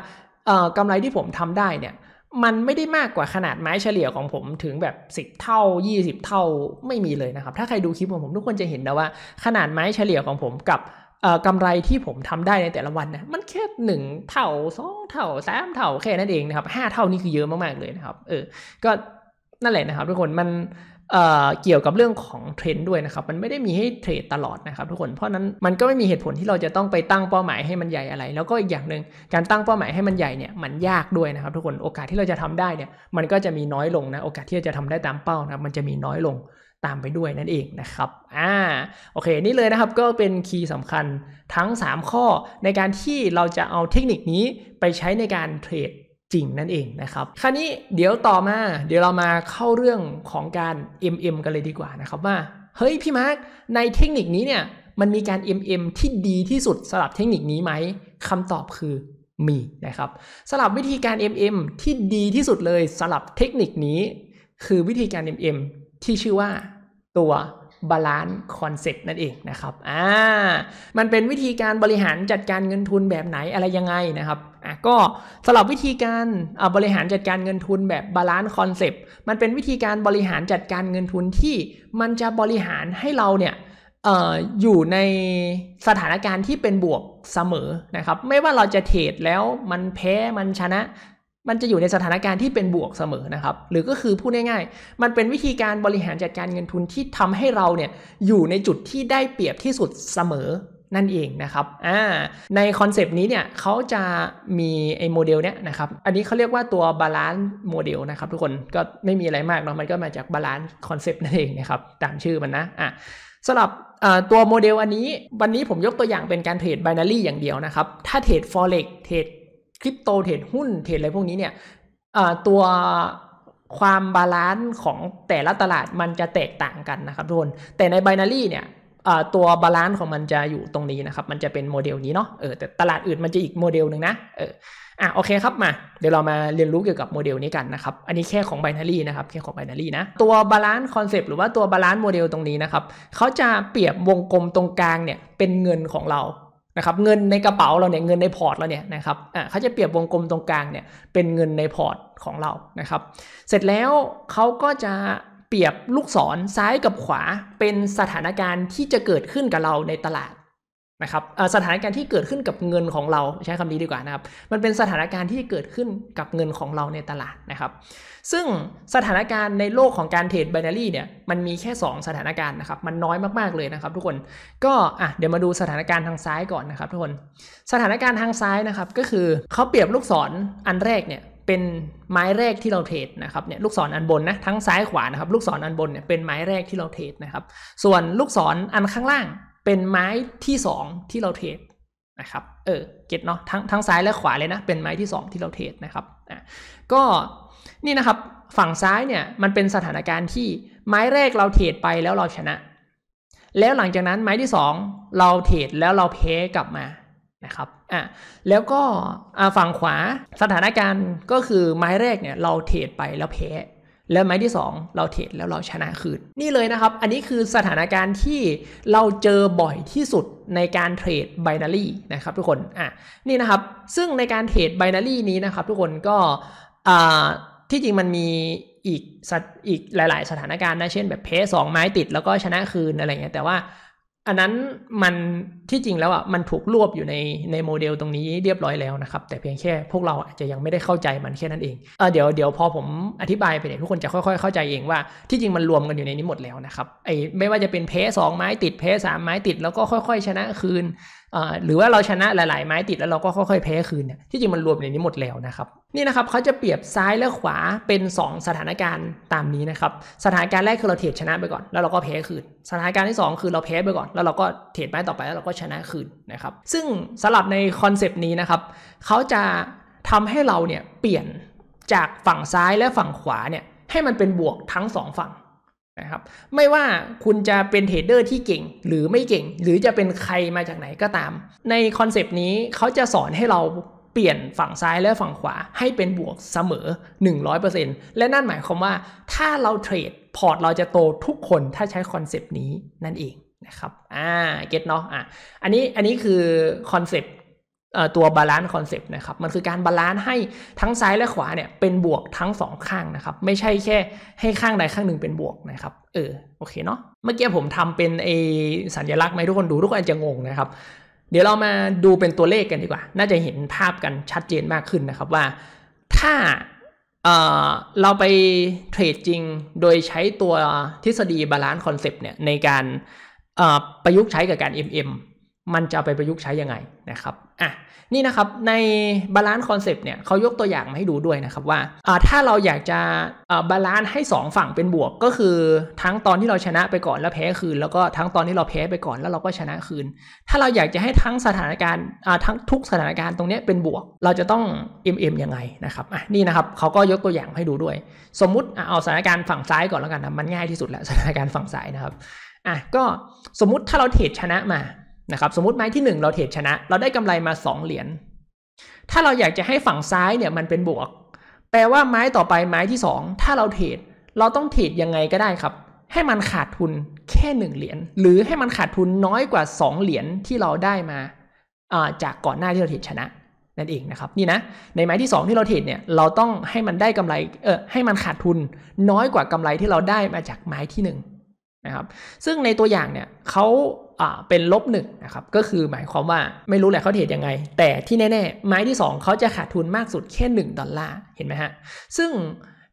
กำไรที่ผมทำได้เนี่ยมันไม่ได้มากกว่าขนาดไม้เฉลี่ยของผมถึงแบบ 10 เท่า 20 เท่าไม่มีเลยนะครับ ถ้าใครดูคลิปของผมทุกคนจะเห็นนะว่าขนาดไม้เฉลี่ยของผมกับกำไรที่ผมทำได้ในแต่ละวันนะมันแค่หนึ่งเท่าสองเท่าสามเท่าแค่นั้นเองนะครับห้าเท่านี่คือเยอะมากๆเลยนะครับเออก็นั่นแหละนะครับทุกคน มันเเกี่ยวกับเรื่องของเทรนด์ด้วยนะครับมันไม่ได้มีให้เทรดตลอดนะครับทุกคนเพราะนั้นมันก็ไม่มีเหตุผลที่เราจะต้องไปตั้งเป้าหมายให้มันใหญ่อะไร แล้วก็อีกอย่างหนึ่งการตั้งเป้าหมายให้มันใหญ่เนี่ยมันยากด้วยนะครับทุกคนโอกาสที่เราจะทำได้เนี่ยมันก็จะมีน้อยลงนะโอกาสที่จะทำได้ตามเป้านะมันจะมีน้อยลงตามไปด้วยนั่นเองนะครับอ่าโอเคนี่เลยนะครับก็เป็นคีย์สำคัญทั้ง 3 ข้อ ในการที่เราจะเอาเทคนิคนี้ไปใช้ในการเทรดจริงนั่นเอง นะครับคราวนี้เดี๋ยวต่อมาเดี๋ยวเรามาเข้าเรื่องของการ MM กันเลยดีกว่านะครับว่าเฮ้ยพี่มาร์กในเทคนิคนี้เนี่ยมันมีการ MM ที่ดีที่สุดสำหรับเทคนิคนี้ไหมคำตอบคือมีนะครับสำหรับวิธีการ MM ที่ดีที่สุดเลยสำหรับเทคนิคนี้ คือวิธีการ MM ที่ชื่อว่าตัวบาลานซ์คอนเซ็ปต์นั่นเองนะครับ อ่า มันเป็นวิธีการบริหารจัดการเงินทุนแบบไหนอะไรยังไงนะครับ อ่ะ ก็สำหรับวิธีการบริหารจัดการเงินทุนแบบบาลานซ์คอนเซ็ปต์มันเป็นวิธีการบริหารจัดการเงินทุนที่มันจะบริหารให้เราเนี่ยอยู่ในสถานการณ์ที่เป็นบวกเสมอนะครับ ไม่ว่าเราจะเทรดแล้วมันแพ้มันชนะมันจะอยู่ในสถานการณ์ที่เป็นบวกเสมอนะครับ หรือก็คือพูดง่ายๆ มันเป็นวิธีการบริหารจัดการเงินทุนที่ทำให้เราเนี่ยอยู่ในจุดที่ได้เปรียบที่สุดเสมอนั่นเองนะครับอ่าในคอนเซปต์นี้เนี่ยเขาจะมีไอ้โมเดลเนี้ยนะครับ อันนี้เขาเรียกว่าตัวบาลานซ์โมเดลนะครับทุกคนก็ไม่มีอะไรมากเนาะมันก็มาจากบาลานซ์คอนเซปต์นั่นเองนะครับตามชื่อมันนะ อ่ะสำหรับตัวโมเดลอันนี้ วันนี้ผมยกตัวอย่างเป็นการเทรดไบนารี่อย่างเดียวนะครับ ถ้าเทรด forex เทรดคริปโตเทรดหุ้นเทรดอะไรพวกนี้เนี่ยตัวความบาลานซ์ของแต่ละตลาดมันจะแตกต่างกันนะครับทุกคนแต่ในบ i n a r y เนี่ยตัวบาลานซ์ของมันจะอยู่ตรงนี้นะครับมันจะเป็นโมเดลนี้เนาะเออแต่ตลาดอื่นมันจะอีกโมเดลหนึ่งนะเอออ่ะโอเค ครับ มาเดี๋ยวเรามาเรียนรู้เกี่ยวกับโมเดลนี้กันนะครับอันนี้แค่ของ Binary นะครับแค่ของ Binary นะตัวบาลานซ์คอนเซปต์หรือว่าตัวบาลานซ์โมเดลตรงนี้นะครับ เขาจะเปรียบวงกลมตรงกลางเนี่ยเป็นเงินของเรานะครับเงินในกระเป๋าเราเนี่ยเงินในพอร์ตเราเนี่ยนะครับอ่าเขาจะเปรียบวงกลมตรงกลางเนี่ยเป็นเงินในพอร์ตของเรานะครับ เสร็จแล้วเขาก็จะเปรียบลูกศรซ้ายกับขวาเป็นสถานการณ์ที่จะเกิดขึ้นกับเราในตลาดนะครับสถานการณ์ที่เกิดขึ้นกับเงินของเราใช้คำนี้ดีกว่านะครับมันเป็นสถานการณ์ที่เกิดขึ้นกับเงินของเราในตลาดนะครับซึ่งสถานการณ์ในโลกของการเทรดไบนารี่เนี่ยมันมีแค่ 2 สถานการณ์นะครับมันน้อยมากๆเลยนะครับ ทุกคนก็อ่ะเดี๋ยวมาดูสถานการณ์ทางซ้ายก่อนนะครับทุกคนสถานการณ์ทางซ้ายนะครับก็คือเขาเปรียบลูกศรออันแรกเนี่ยเป็นไม้แรกที่เราเทรดนะครับเนี่ยลูกศรออันบนนะทั้งซ้ายขวานะครับลูกศรออันบนเนี่ยเป็นไม้แรกที่เราเทรดนะครับส่วนลูกศรออันข้างล่างเป็นไม้ที่ 2 ที่เราเทรดนะครับ เออ เก็ตเนาะทั้งทั้งซ้ายและขวาเลยนะ เป็นไม้ที่2ที่เราเทรดนะครับ อ่ะ ก็นี่นะครับฝั่งซ้ายเนี่ยมันเป็นสถานการณ์ที่ไม้แรกเราเทรดไปแล้วเราชนะ แล้วหลังจากนั้นไม้ที่2เราเทรดแล้วเราเพ้กลับมานะครับ อ่ะ แล้วก็ฝั่งขวาสถานการณ์ก็คือไม้แรกเนี่ย เราเทรดไปแล้วเพ้และไม้ที่ 2 เราเทรดแล้วเราชนะคืนนี่เลยนะครับอันนี้คือสถานการณ์ที่เราเจอบ่อยที่สุดในการเทรดไบนารีนะครับทุกคนอ่ะนี่นะครับซึ่งในการเทรดไบนารีนี้นะครับทุกคนก็อ่าที่จริงมันมีอีกอีกหลาย ๆสถานการณ์นะ เช่นแบบเพสสองไม้ติดแล้วก็ชนะคืนอะไรเงี้ยแต่ว่าอันนั้นมันที่จริงแล้วอ่ะมันถูกรวบอยู่ในในโมเดลตรงนี้เรียบร้อยแล้วนะครับแต่เพียงแค่พวกเราอาจจะยังไม่ได้เข้าใจมันแค่นั้นเองเออเดี๋ยวเดี๋ยวพอผมอธิบายไปเนี่ยทุกคนจะค่อยๆ เข้าใจเองว่าที่จริงมันรวมกันอยู่ในนี้หมดแล้วนะครับไอ้ไม่ว่าจะเป็นเพสสองไม้ติดเพสสามไม้ติดแล้วก็ค่อย ๆ ชนะคืนหรือว่าเราชนะหลาย ๆ ไม้ติดแล้วเราก็ค่อยๆแพ้คืนเนี่ยที่จริงมันรวมในนี้หมดแล้วนะครับนี่นะครับเขาจะเปรียบซ้ายและขวาเป็น 2 สถานการณ์ตามนี้นะครับสถานการณ์แรกคือเราเทรดชนะไปก่อนแล้วเราก็แพ้คืนสถานการณ์ที่ 2 คือเราแพ้ไปก่อนแล้วเราก็เทรดไม้ต่อไปแล้วเราก็ชนะคืนนะครับซึ่งสลับในคอนเซปต์นี้นะครับเขาจะทำให้เราเนี่ยเปลี่ยนจากฝั่งซ้ายและฝั่งขวาเนี่ยให้มันเป็นบวกทั้ง 2 ฝั่งนะครับไม่ว่าคุณจะเป็นเทรดเดอร์ที่เก่งหรือไม่เก่ง หรือจะเป็นใครมาจากไหนก็ตาม ในคอนเซป t นี้เขาจะสอนให้เราเปลี่ยนฝั่งซ้ายและฝั่งขวาให้เป็นบวกเสมอ 100%และนั่นหมายความว่าถ้าเราเทรดพอร์ตเราจะโตทุกคนถ้าใช้คอนเซป t นี้นั่นเองนะครับอ่าเก็ตเนาะอ่ะอันนี้อันนี้คือคอนเซปตัวบาลานซ์คอนเซปต์นะครับมันคือการบาลานซ์ให้ทั้งซ้ายและขวาเนี่ยเป็นบวกทั้งสองข้างนะครับไม่ใช่แค่ให้ข้างใดข้างหนึ่งเป็นบวกนะครับเออโอเคเนาะเมื่อกี้ผมทำเป็นไอสัญลักษณ์ไหมทุกคนดูทุกคนจะงงนะครับ เดี๋ยวเรามาดูเป็นตัวเลขกันดีกว่า น่าจะเห็นภาพกันชัดเจนมากขึ้นนะครับว่า ถ้าเเราไปเทรดจริงโดยใช้ตัวทฤษฎีบาลานซ์คอนเซปต์เนี่ยในการประยุกต์ใช้กับการ MM มันจะไปประยุกต์ใช้ยังไงนะครับ อ่ะนี่นะครับในบาลานซ์คอนเซปต์เนี่ยเขายกตัวอย่างมาให้ดูด้วยนะครับว่าถ้าเราอยากจะบาลานซ์ให้ 2 ฝั่งเป็นบวก ก็คือทั้งตอนที่เราชนะไปก่อนแล้วแพ้คืนแล้วก็ทั้งตอนที่เราแพ้ไปก่อนแล้วเราก็ชนะคืน ถ้าเราอยากจะให้ทั้งสถานการณ์ทั้งทุกสถานการณ์ตรงนี้เป็นบวก เราจะต้อง MM ยังไงนะครับนี่นะครับเขาก็ยกตัวอย่างให้ดูด้วย สมมุติเอาสถานการณ์ฝั่งซ้ายก่อนแล้วกันนะมันง่ายที่สุดแหละสถานการณ์ฝั่งซ้ายนะครับอ่ะก็สมมุติถ้าเราเทรดชนะมานะครับสมมติไม้ที่ 1 เราเทรดชนะเราได้กำไรมา2 เหรียญ ถ้าเราอยากจะให้ฝั่งซ้ายเนี่ยมันเป็นบวก แปลว่าไม้ต่อไปไม้ที่ 2ถ้าเราเทรดเราต้องเทรดยังไงก็ได้ครับ ให้มันขาดทุนแค่ 1 เหรียญ หรือให้มันขาดทุนน้อยกว่า 2 เหรียญที่เราได้มาาจากก่อนหน้าที่เราเทรดชนะนั่นเองนะครับนี่นะในไม้ที่2ที่เราเทรดเนี่ยเราต้องให้มันได้กำไรเออให้มันขาดทุนน้อยกว่ากำไรที่เราได้มาจากไม้ที่ 1ะครับซึ่งในตัวอย่างเนี่ยเขาเป็นลบหนึ่งนะครับก็คือหมายความว่าไม่รู้แหละเขาเทรดยังไง แต่ที่แน่ๆไม้ที่2เขาจะขาดทุนมากสุดแค่1ดอลลาร์เห็นไหมฮะซึ่ง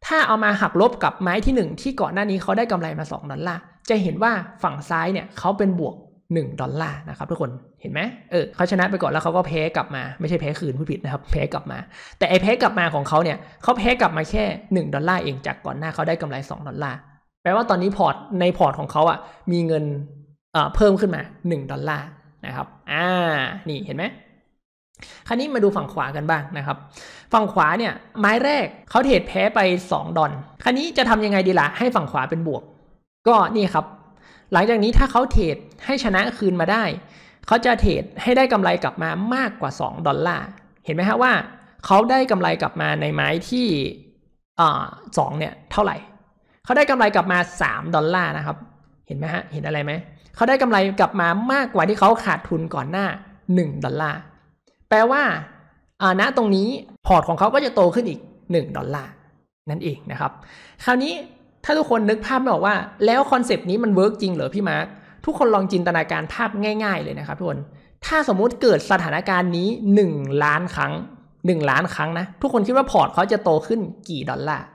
ถ้าเอามาหักลบกับไม้ที่ 1ที่ก่อนหน้านี้เขาได้กำไรมา2ดอลลาร์จะเห็นว่าฝั่งซ้ายเนี่ยเขาเป็นบวก1ดอลลาร์นะครับทุกคนเห็นไหมเออเขาชนะไปก่อนแล้วเขาก็แพ้กลับมาไม่ใช่แพ้คืนผู้ผิดนะครับแพ้กลับมาแต่ไอแพ้กลับมาของเขาเนี่ยเขาแพ้กลับมาแค่1ดอลลาร์เองจากก่อนหน้าเขาได้กำไร2ดอลลาร์แปลว่าตอนนี้พอร์ตในพอร์ตของเขาอ่ะมีเงินเพิ่มขึ้นมา 1 ดอลลาร์นะครับอ่านี่เห็นไหมคราวนี้มาดูฝั่งขวากันบ้างนะครับ ฝั่งขวาเนี่ย ไม้แรกเขาเทรดแพ้ไป2ดอลคราวนี้จะทำยังไงดีละ่ะให้ฝั่งขวาเป็นบวก ก็นี่ครับ หลังจากนี้ถ้าเขาเทรดให้ชนะคืนมาได้ เขาจะเทรดให้ได้ กำไรกลับมามากกว่า2ดอลลาร์เห็นไหมฮะว่าเขาได้กำไรกลับมาในไม้ที่สองเนี่ยเท่าไหร่เขาได้กำไรกลับมา3ดอลลาร์นะครับเห็นไหมฮะเห็นอะไรไหมเขาได้กำไรกลับมามากกว่าที่เขาขาดทุนก่อนหน้า1ดอลลาร์แปลว่าณตรงนี้พอร์ตของเขาก็จะโตขึ้นอีก1ดอลลาร์นั่นเองนะครับคราวนี้ถ้าทุกคนนึกภาพไม่ออกว่าแล้วคอนเซปต์นี้มันเวิร์กจริงเหรอพี่มาร์คทุกคนลองจินตนาการภาพง่าย ๆเลยนะครับ ทุกคนถ้าสมมุติเกิดสถานการณ์นี้ 1 ล้านครั้ง 1 ล้านครั้งนะทุกคนคิดว่าพอร์ตเขาจะโตขึ้นกี่ดอลลาร์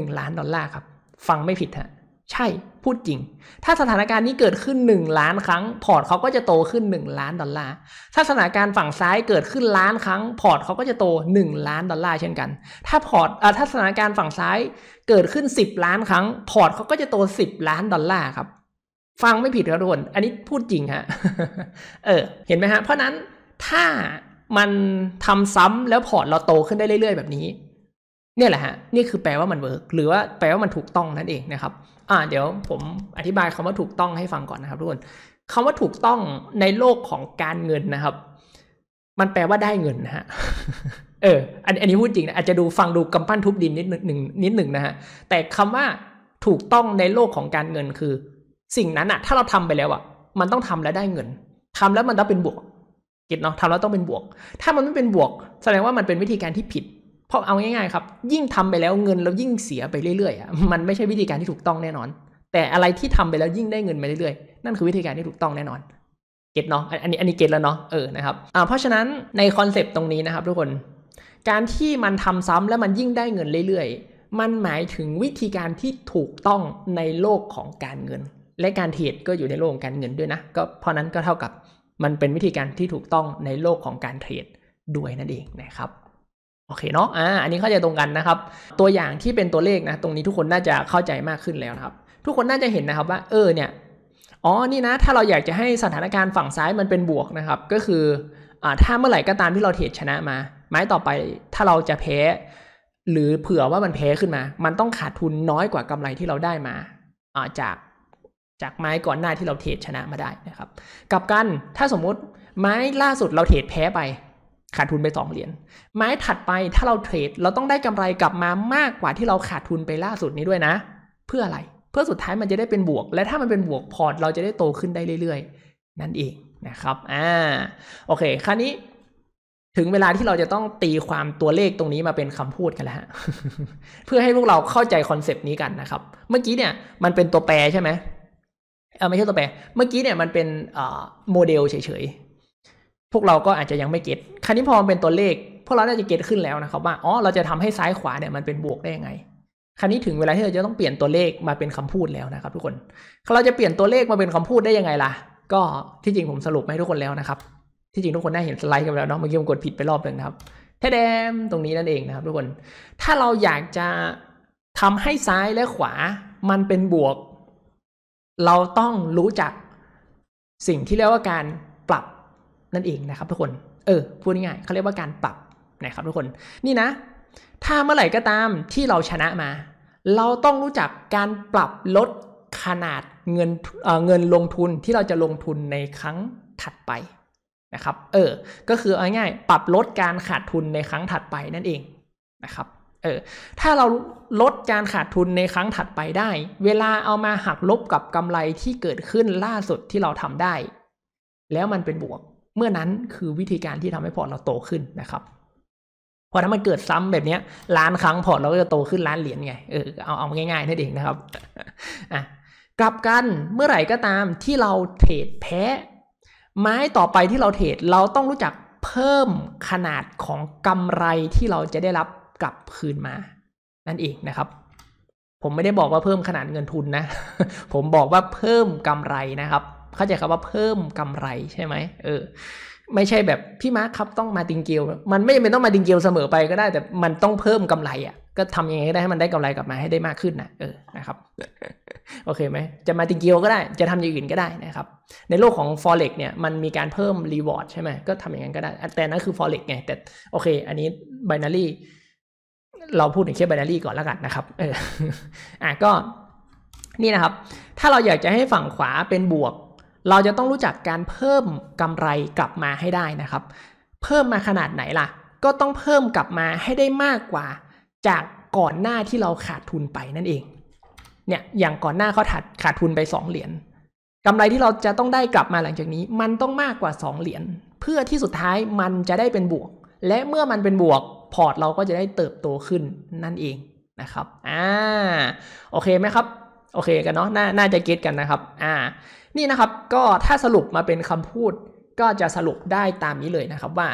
1 ล้านดอลลาร์ครับ ฟังไม่ผิดฮะใช่พูดจริง ถ้าสถานการณ์นี้เกิดขึ้น 1 ล้านครั้ง พอร์ตเขาก็จะโตขึ้น 1 ล้านดอลลาร์ถ้าสถานการณ์ฝั่งซ้ายเกิดขึ้นล้านครั้ง พอร์ตเขาก็จะโต 1 ล้านดอลลาร์เช่นกัน ถ้าพอร์ตถ้าสถานการณ์ฝั่งซ้ายเกิดขึ้น 10 ล้านครั้ง พอร์ตเขาก็จะโต 10 ล้านดอลลาร์ครับ ฟังไม่ผิดครับทุกคนอันนี้พูดจริงฮะเออเห็นไหมฮะ เพราะนั้นถ้ามันทำซ้ำแล้วพอร์ตเราโตขึ้นได้เรื่อย ๆแบบนี้เนี่ยแหละฮะนี่คือแปลว่ามันเวิร์กหรือว่าแปลว่ามันถูกต้องนั่นเองนะครับ อ่าเดี๋ยว ผมอธิบายคำว่าถูกต้องให้ฟังก่อนนะครับทุกคนคำว่าถูกต้องในโลกของการเงินนะครับ มันแปลว่าได้เงินนะฮะเออ อันอันนี้พูดจริงนะอาจจะดูฟังดูกำปั้นทุบดินนิดหนึ่งนิดหนึ่งนะฮะแต่คำว่าถูกต้องในโลกของการเงินคือ สิ่งนั้นอะถ้าเราทำไปแล้วอะมันต้องทำแล้วได้เงินทำแล้วมันต้องเป็นบวกเก็ตเนาะทำแล้วต้องเป็นบวก ถ้ามันไม่เป็นบวก แสดงว่ามันเป็นวิธีการที่ผิดเพราะเอาง่ายๆ ครับยิ่งทำไปแล้วเงินเรายิ่งเสียไปเรื่อยๆมันไม่ใช่วิธีการที่ถูกต้องแน่นอน แต่อะไรที่ทำไปแล้วยิ่งได้เงินไปเรื่อยๆนั่นคือวิธีการที่ถูกต้องแน่นอนเก็ตเนาะอันนี้อันนี้เก็ตแล้วเนาะเออนะครับอ่าเพราะฉะนั้นในคอนเซปต์ตรงนี้นะครับทุกคน การที่มันทำซ้ำแล้วมันยิ่งได้เงินเรื่อยๆ มันหมายถึงวิธีการที่ถูกต้องในโลกของการเงิน และการเทรดก็อยู่ในโลกของการเงินด้วยนะก็เพราะนั้นก็เท่ากับมันเป็นวิธีการที่ถูกต้องในโลกของการเทรดด้วยนั่นเองนะครับโอเคเนาะ อ่า อันนี้เข้าใจตรงกันนะครับ ตัวอย่างที่เป็นตัวเลขนะ ตรงนี้ทุกคนน่าจะเข้าใจมากขึ้นแล้วนะครับ ทุกคนน่าจะเห็นนะครับว่า เออ เนี่ย อ๋อ นี่นะ ถ้าเราอยากจะให้สถานการณ์ฝั่งซ้ายมันเป็นบวกนะครับ ก็คืออ่าถ้าเมื่อไหร่ ก็ตามที่เราเทรดชนะมา ไม้ต่อไปถ้าเราจะแพ้ หรือเผื่อว่ามันแพ้ขึ้นมา มันต้องขาดทุนน้อยกว่ากำไรที่เราได้มาอ่าจาก จากไม้ก่อนหน้าที่เราเทรดชนะมาได้นะครับ กลับกัน ถ้าสมมุติไม้ล่าสุดเราเทรดแพ้ไปขาดทุนไป 2เหรียญ ไม้ถัดไปถ้าเราเทรด เราต้องได้กำไรกลับมามากกว่าที่เราขาดทุนไปล่าสุดนี้ด้วยนะ เพื่ออะไร เพื่อสุดท้ายมันจะได้เป็นบวก และถ้ามันเป็นบวกพอร์ตเราจะได้โตขึ้นได้เรื่อยๆ นั่นเองนะครับ อ่า โอเค คราวนี้ถึงเวลาที่เราจะต้องตีความตัวเลขตรงนี้มาเป็นคำพูดกันแล้วฮะ เพื่อให้พวกเราเข้าใจคอนเซปต์นี้กันนะครับเมื่อกี้เนี่ย มันเป็นตัวแปรใช่ไหมเออไม่ใช่ตัวแปร เมื่อกี้เนี่ยมันเป็นโมเดลเฉยๆพวกเราก็อาจจะยังไม่เก็ต คราวนี้พอมันเป็นตัวเลขพวกเราน่าจะเก็ตขึ้นแล้วนะครับ ว่า อ๋อ เราจะทำให้ซ้ายขวาเนี่ย มันเป็นบวกได้ยังไง คราวนี้ถึงเวลาที่เราจะต้องเปลี่ยนตัวเลขมาเป็นคำพูดแล้วนะครับทุกคนเราจะเปลี่ยนตัวเลขมาเป็นคำพูดได้ยังไงล่ะ ก็ที่จริงผมสรุปให้ทุกคนแล้วนะครับ ที่จริงทุกคนได้เห็นสไลด์กันแล้วเนาะเมื่อกี้ผมกดผิดไปรอบหนึ่งครับแท้แดมตรงนี้นั่นเองนะครับทุกคน ถ้าเราอยากจะทำให้ซ้ายและขวามันเป็นบวก เราต้องรู้จักสิ่งที่เรียกว่าการนั่นเองนะครับทุกคน เออ พูดง่ายเขาเรียกว่าการปรับนะครับทุกคน นี่นะ ถ้าเมื่อไหร่ก็ตามที่เราชนะมา เราต้องรู้จักการปรับลดขนาดเงินเเงินลงทุนที่เราจะลงทุนในครั้งถัดไปนะครับ เออ ก็คือเอาง่ายปรับลดการขาดทุนในครั้งถัดไปนั่นเองนะครับ เออ ถ้าเราลดการขาดทุนในครั้งถัดไปได้ เวลาเอามาหักลบกับกำไรที่เกิดขึ้นล่าสุดที่เราทำได้ แล้วมันเป็นบวกเมื่อนั้นคือวิธีการที่ทำให้พอร์ตเราโตขึ้นนะครับพอถ้ามันเกิดซ้ำแบบนี้ล้านครั้งพอร์ตเราก็จะโตขึ้นล้านเหรียญไงเออเอาเอาง่ายๆนั่นเองนะครับอ่ะกลับกันเมื่อไหร่ก็ตามที่เราเทรดแพ้ ไม้ต่อไปที่เราเทรดเราต้องรู้จักเพิ่มขนาดของกำไรที่เราจะได้รับกลับคืนมา นั่นเองนะครับ ผมไม่ได้บอกว่าเพิ่มขนาดเงินทุนนะผมบอกว่าเพิ่มกำไรนะครับเข้าใจคำว่าเพิ่มกำไรใช่ไหม เออ ไม่ใช่แบบพี่มาร์คครับต้องมาติงเกลมันไม่จำเป็นต้องมาติงเกลเสมอไปก็ได้แต่มันต้องเพิ่มกำไรอ่ะ ก็ทำยังไงก็ได้ให้มันได้กำไรกลับมาให้ได้มากขึ้นนะเออ นะครับ โอเคไหม จะมาติงเกียวก็ได้ จะทำอย่างอื่นก็ได้นะครับ ในโลกของ forex เนี่ยมันมีการเพิ่มรีวอร์ดใช่ไหมก็ทำอย่างนั้นก็ได้ แต่นั่นคือ forex ไง แต่โอเค อันนี้ binary เราพูดถึงแค่ binary ก่อนแล้วกันนะครับ เออ อ่ะก็นี่นะครับ ถ้าเราอยากจะให้ฝั่งขวาเป็นบวกเราจะต้องรู้จักการเพิ่มกำไรกลับมาให้ได้นะครับ เพิ่มมาขนาดไหน ล่ะ ก็ต้องเพิ่มกลับมาให้ได้มากกว่า จากก่อนหน้าที่เราขาดทุนไปนั่นเอง เนี่ย อย่างก่อนหน้าเขาขาดขาดทุนไป 2 เหรียญกำไรที่เราจะต้องได้กลับมาหลังจากนี้มันต้องมากกว่า 2 เหรียญเพื่อที่สุดท้ายมันจะได้เป็นบวก และเมื่อมันเป็นบวก พอร์ตเราก็จะได้เติบโตขึ้นนั่นเองนะครับ อ่า โอเคไหมครับ โอเคกันเนาะนน่าจะเก็ตกันนะครับ อ่านี่นะครับก็ถ้าสรุปมาเป็นคำพูด ก็จะสรุปได้ตามนี้เลยนะครับว่า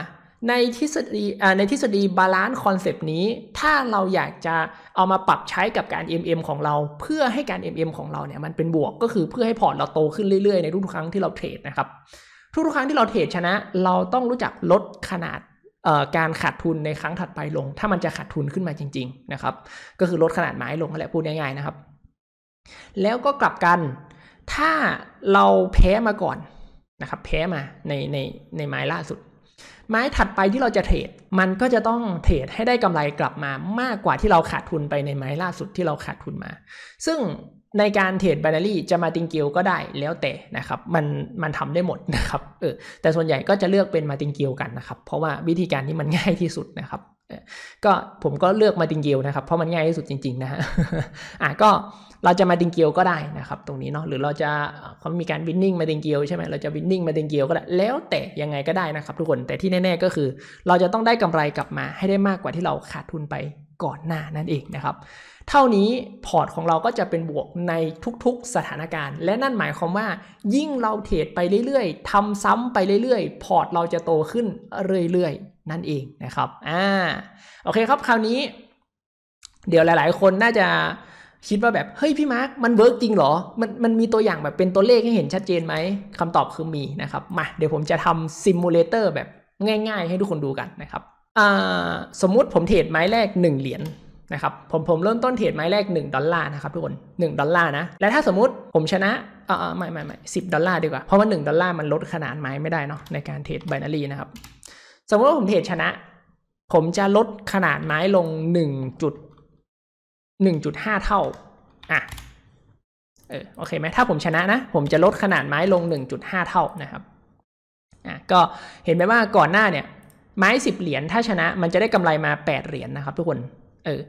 ในทฤษฎีในทฤษฎีบาลานซ์คอนเซป t นี้ ถ้าเราอยากจะเอามาปรับใช้กับการ MM ของเราเพื่อให้การ MM ของเราเนี่ยมันเป็นบวก ก็คือเพื่อให้พอร์ตเราโตขึ้นเรื่อยๆในทุกๆครั้งที่เราเทรดนะครับทุกๆครั้งที่เราเทรดชนะ เราต้องรู้จักลดขนาดการขาดทุนในครั้งถัดไปลง ถ้ามันจะขาดทุนขึ้นมาจริงๆนะครับก็คือลดขนาดไม้ลงนั่นแหละพูดง่ายๆนะครับแล้วก็กลับกันถ้าเราแพ้มาก่อนนะครับแพ้มาในในในไม้ล่าสุด ไม้ถัดไปที่เราจะเทรดมันก็จะต้องเทรดให้ได้กำไรกลับมามากกว่าที่เราขาดทุนไปในไม้ล่าสุดที่เราขาดทุนมา ซึ่งในการเทรดไบนารี่จะมาติงเกิลก็ได้แล้วแต่นะครับมันมันทำได้หมดนะครับเออแต่ส่วนใหญ่ก็จะเลือกเป็นมาติงเกิลกันนะครับ เพราะว่าวิธีการที่มันง่ายที่สุดนะครับก็ผมก็เลือกมาดิงเกลนะครับเพราะมันง่ายที่สุดจริงๆนะฮะอ่ะก็เราจะมาดิงเกลก็ได้นะครับตรงนี้เนาะหรือเราจะเขามีการวินนิ่งมาดิงเกลใช่ไหมเราจะวินนิ่งมาดิงเกลก็ได้แล้วแต่ยังไงก็ได้นะครับ ทุกคนแต่ที่แน่ ๆก็คือ เราจะต้องได้กำไรกลับมาให้ได้มากกว่าที่เราขาดทุนไปก่อนหน้านั่นเองนะครับเท่านี้พอร์ตของเราก็จะเป็นบวกในทุกๆสถานการณ์ และนั่นหมายความว่ายิ่งเราเทรดไปเรื่อยๆทำซ้ำไปเรื่อย ๆ พอร์ตเราจะโตขึ้นเรื่อยๆนั่นเองนะครับ อ่า โอเคครับ คราวนี้ เดี๋ยวหลาย ๆ คนน่าจะคิดว่าแบบ เฮ้ย พี่มาร์ค มันเวิร์กจริงเหรอ มัน มันมีตัวอย่างแบบเป็นตัวเลขให้เห็นชัดเจนไหมคำตอบคือมีนะครับ มา เดี๋ยวผมจะทำซิมูเลเตอร์แบบง่าย ๆ ให้ทุกคนดูกันนะครับ สมมุติผมเทรดไม้แรก 1 เหรียญนะครับ ผม ผมเริ่มต้นเทรดไม้แรก1ดอลลาร์นะครับทุกคน1ดอลลาร์นะ และถ้าสมมติผมชนะออไม่ไม่ไม่สิดอลลาร์ดีกว่า เพราะว่า1ดอลลาร์มันลดขนาดไม้ไม่ได้เนาะในการเทรดไบนารีนะครับสมมติว่าผมเทรดชนะ ผมจะลดขนาดไม้ลงหนึ่งจุดหนึ่งจุดห้าเท่า อ่ะ เออ โอเคไหมถ้าผมชนะนะ ผมจะลดขนาดไม้ลงหนึ่งจุดห้าเท่านะครับ อ่ะ ก็เห็นไหมว่าก่อนหน้าเนี่ย ไม้สิบเหรียญ ถ้าชนะ มันจะได้กำไรมาแปดเหรียญนะครับทุกคน เออ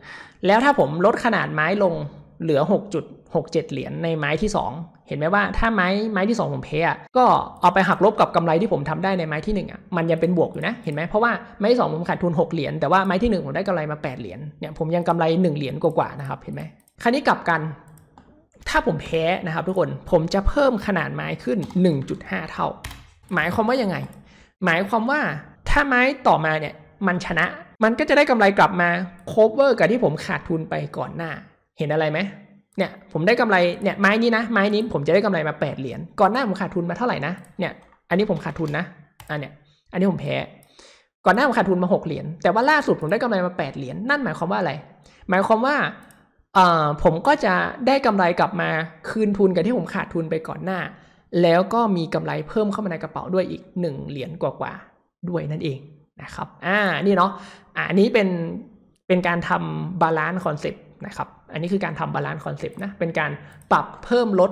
แล้วถ้าผมลดขนาดไม้ลงเหลือหกจุด6 7 เหรียญในไม้ที่ 2 เห็นไหมว่าถ้าไม้ไม้ที่2ผมเพ้อ่ะก็เอาไปหักลบกับกำไรที่ผมทำได้ในไม้ที่1อ่ะ มันยังเป็นบวกอยู่นะ เห็นไหมเพราะว่าไม้ที่2ผมขาดทุน6เหรียญ แต่ว่าไม้ที่ 1ผมได้กำไรมา8เหรียญ เนี่ยผมยังกำไร 1 เหรียญกว่าๆนะครับ เห็นไหมคราวนี้กลับกัน ถ้าผมแพ้นะครับ ทุกคน ผมจะเพิ่มขนาดไม้ขึ้น 1.5 เท่า หมายความว่ายังไง หมายความว่าถ้าไม้ต่อมาเนี่ยมันชนะ มันก็จะได้กำไรกลับมาโคเวอร์กับที่ผมขาดทุนไปก่อนหน้า เห็นอะไรไหมเนี่ยผมได้กำไรเนี่ยไม้นี้นะไม้นี้ผมจะได้กำไรมา8 เหรียญ ก่อนหน้าผมขาดทุนมาเท่าไหร่นะเนี่ยอันนี้ผมขาดทุนนะอันเนี่ยอันนี้ผมแพ้ ก่อนหน้าผมขาดทุนมา 6 เหรียญแต่ว่าล่าสุดผมได้กำไรมา 8 เหรียญนั่นหมายความว่าอะไร หมายความว่าเอ่อผมก็จะได้กำไรกลับมาคืนทุนกับที่ผมขาดทุนไปก่อนหน้า แล้วก็มีกำไรเพิ่มเข้ามาในกระเป๋าด้วยอีก 1 เหรียญกว่าๆ ด้วยนั่นเองนะครับอ่านี่เนาะอ่านี้เป็นเป็นการทำบาลานซ์คอนเซ็ปต์นะครับอันนี้คือการทำบาลานซ์คอนเซปต์นะ เป็นการปรับเพิ่มลด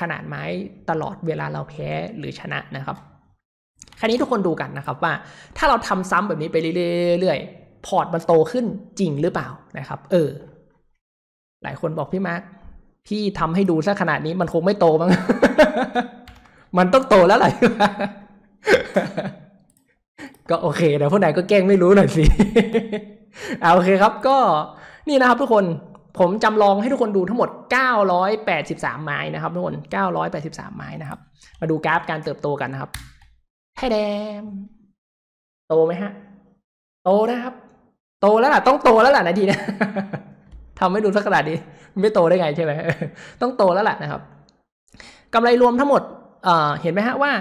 ขนาดไม้ตลอดเวลาเราแพ้หรือชนะนะครับ คราวนี้ทุกคนดูกันนะครับว่าถ้าเราทำซ้ำแบบนี้ไปเรื่อยๆพอร์ตมันโตขึ้นจริงหรือเปล่านะครับ เออ หลายคนบอกพี่มาร์คพี่ทำให้ดูซะขนาดนี้มันคงไม่โตมั้ง มันต้องโตแล้วแหละก็โอเคแต่พวกไหนก็แกล้งไม่รู้หน่อยสิเอาโอเคครับ ก็นี่นะครับ ทุกคนผมจำลองให้ทุกคนดูทั้งหมด 983 ไม้นะครับทุกคน 983 ไม้นะครับ มาดูกราฟการเติบโตกันนะครับ ให้แดมโตไหมฮะ โตนะครับ โตแล้วล่ะ ต้องโตแล้วล่ะนาทีนี้ทำให้ดูสักขนาดนี้ไม่โตได้ไงใช่ไหม ต้องโตแล้วล่ะนะครับ กำไรรวมทั้งหมดเเห็นไหมฮะว่า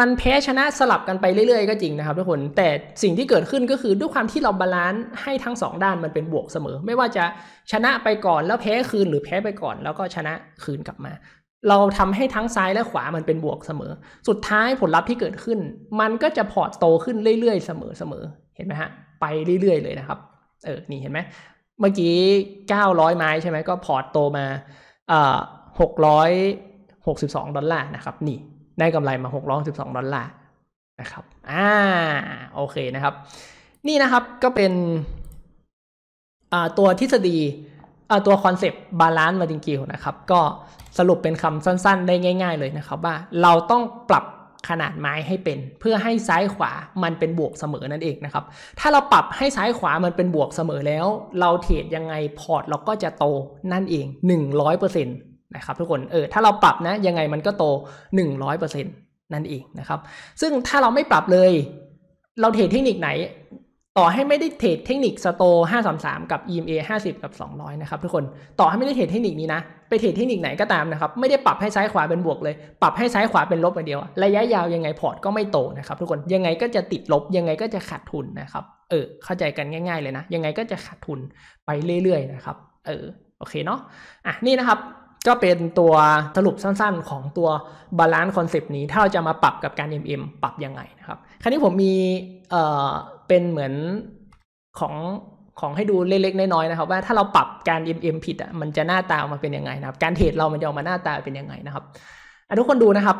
มันแพ้ชนะสลับกันไปเรื่อยๆก็จริงนะครับทุกคนแต่สิ่งที่เกิดขึ้นก็คือด้วยความที่เราบาลานซ์ให้ทั้ง 2 ด้านมันเป็นบวกเสมอ ไม่ว่าจะชนะไปก่อนแล้วแพ้คืนหรือแพ้ไปก่อน แล้วก็ชนะคืนกลับมา เราทำให้ทั้งซ้ายและขวามันเป็นบวกเสมอ สุดท้ายผลลัพธ์ที่เกิดขึ้น มันก็จะพอร์ตโตขึ้นเรื่อยๆเสมอๆเห็นไหมฮะไปเรื่อยๆ เลยนะครับเออนี่เห็นไหมเมื่อกี้900ไม้ใช่ไหมก็พอร์ตโตมาเอ่อ662ดอลลาร์นะครับนี่ได้กำไรมา612ดอลลาร์นะครับ อ่าโอเคนะครับ นี่นะครับก็เป็นตัวทฤษฎีตัวคอนเซปต์บาลานซ์มาดิงกิวนะครับ ก็สรุปเป็นคำสั้น ๆ ได้ง่าย ๆเลยนะครับ ว่าเราต้องปรับขนาดไม้ให้เป็น เพื่อให้ซ้ายขวามันเป็นบวกเสมอนั่นเองนะครับ ถ้าเราปรับให้ซ้ายขวามันเป็นบวกเสมอแล้ว เราเทรดยังไงพอร์ตเราก็จะโตนั่นเอง 100%นะครับทุกคนเออถ้าเราปรับนะ ยังไงมันก็โต 100%นั่นเอง นะครับ ซึ่งถ้าเราไม่ปรับเลย เราเทรดเทคนิคไหนต่อให้ไม่ได้เทรดเทคนิคสโต533 กับ EMA 50กับ 200 นะครับทุกคนต่อให้ไม่ได้เทรดเทคนิคนี้นะ ไปเทรดเทคนิคไหนก็ตามนะครับไม่ได้ปรับให้ซ้ายขวาเป็นบวกเลย ปรับให้ซ้ายขวาเป็นลบไปเดียว ระยะยาวยังไงพอร์ตก็ไม่โตนะครับทุกคนยังไงก็จะติดลบยังไงก็จะขาดทุนนะครับเออเข้าใจกันง่าย ๆ เลยนะยังไงก็จะขาดทุนไปเรื่อยๆนะครับเออโอเคเนาะอ่ะนี่นะครับก็เป็นตัวสรุปสั้นๆของตัวบาลานซ์คอนเซปต์นี้ถ้าเราจะมาปรับกับการ MM ปรับยังไงนะครับคราวนี้ผมมีเอ่อเป็นเหมือนของของให้ดูเล็กๆน้อยๆนะครับ ว่าถ้าเราปรับการ MM ผิดอ่ะมันจะหน้าตาออกมาเป็นยังไงนะครับการเทรดเรามันจะออกมาหน้าตาเป็นยังไงนะครับทุกคนดูนะครับ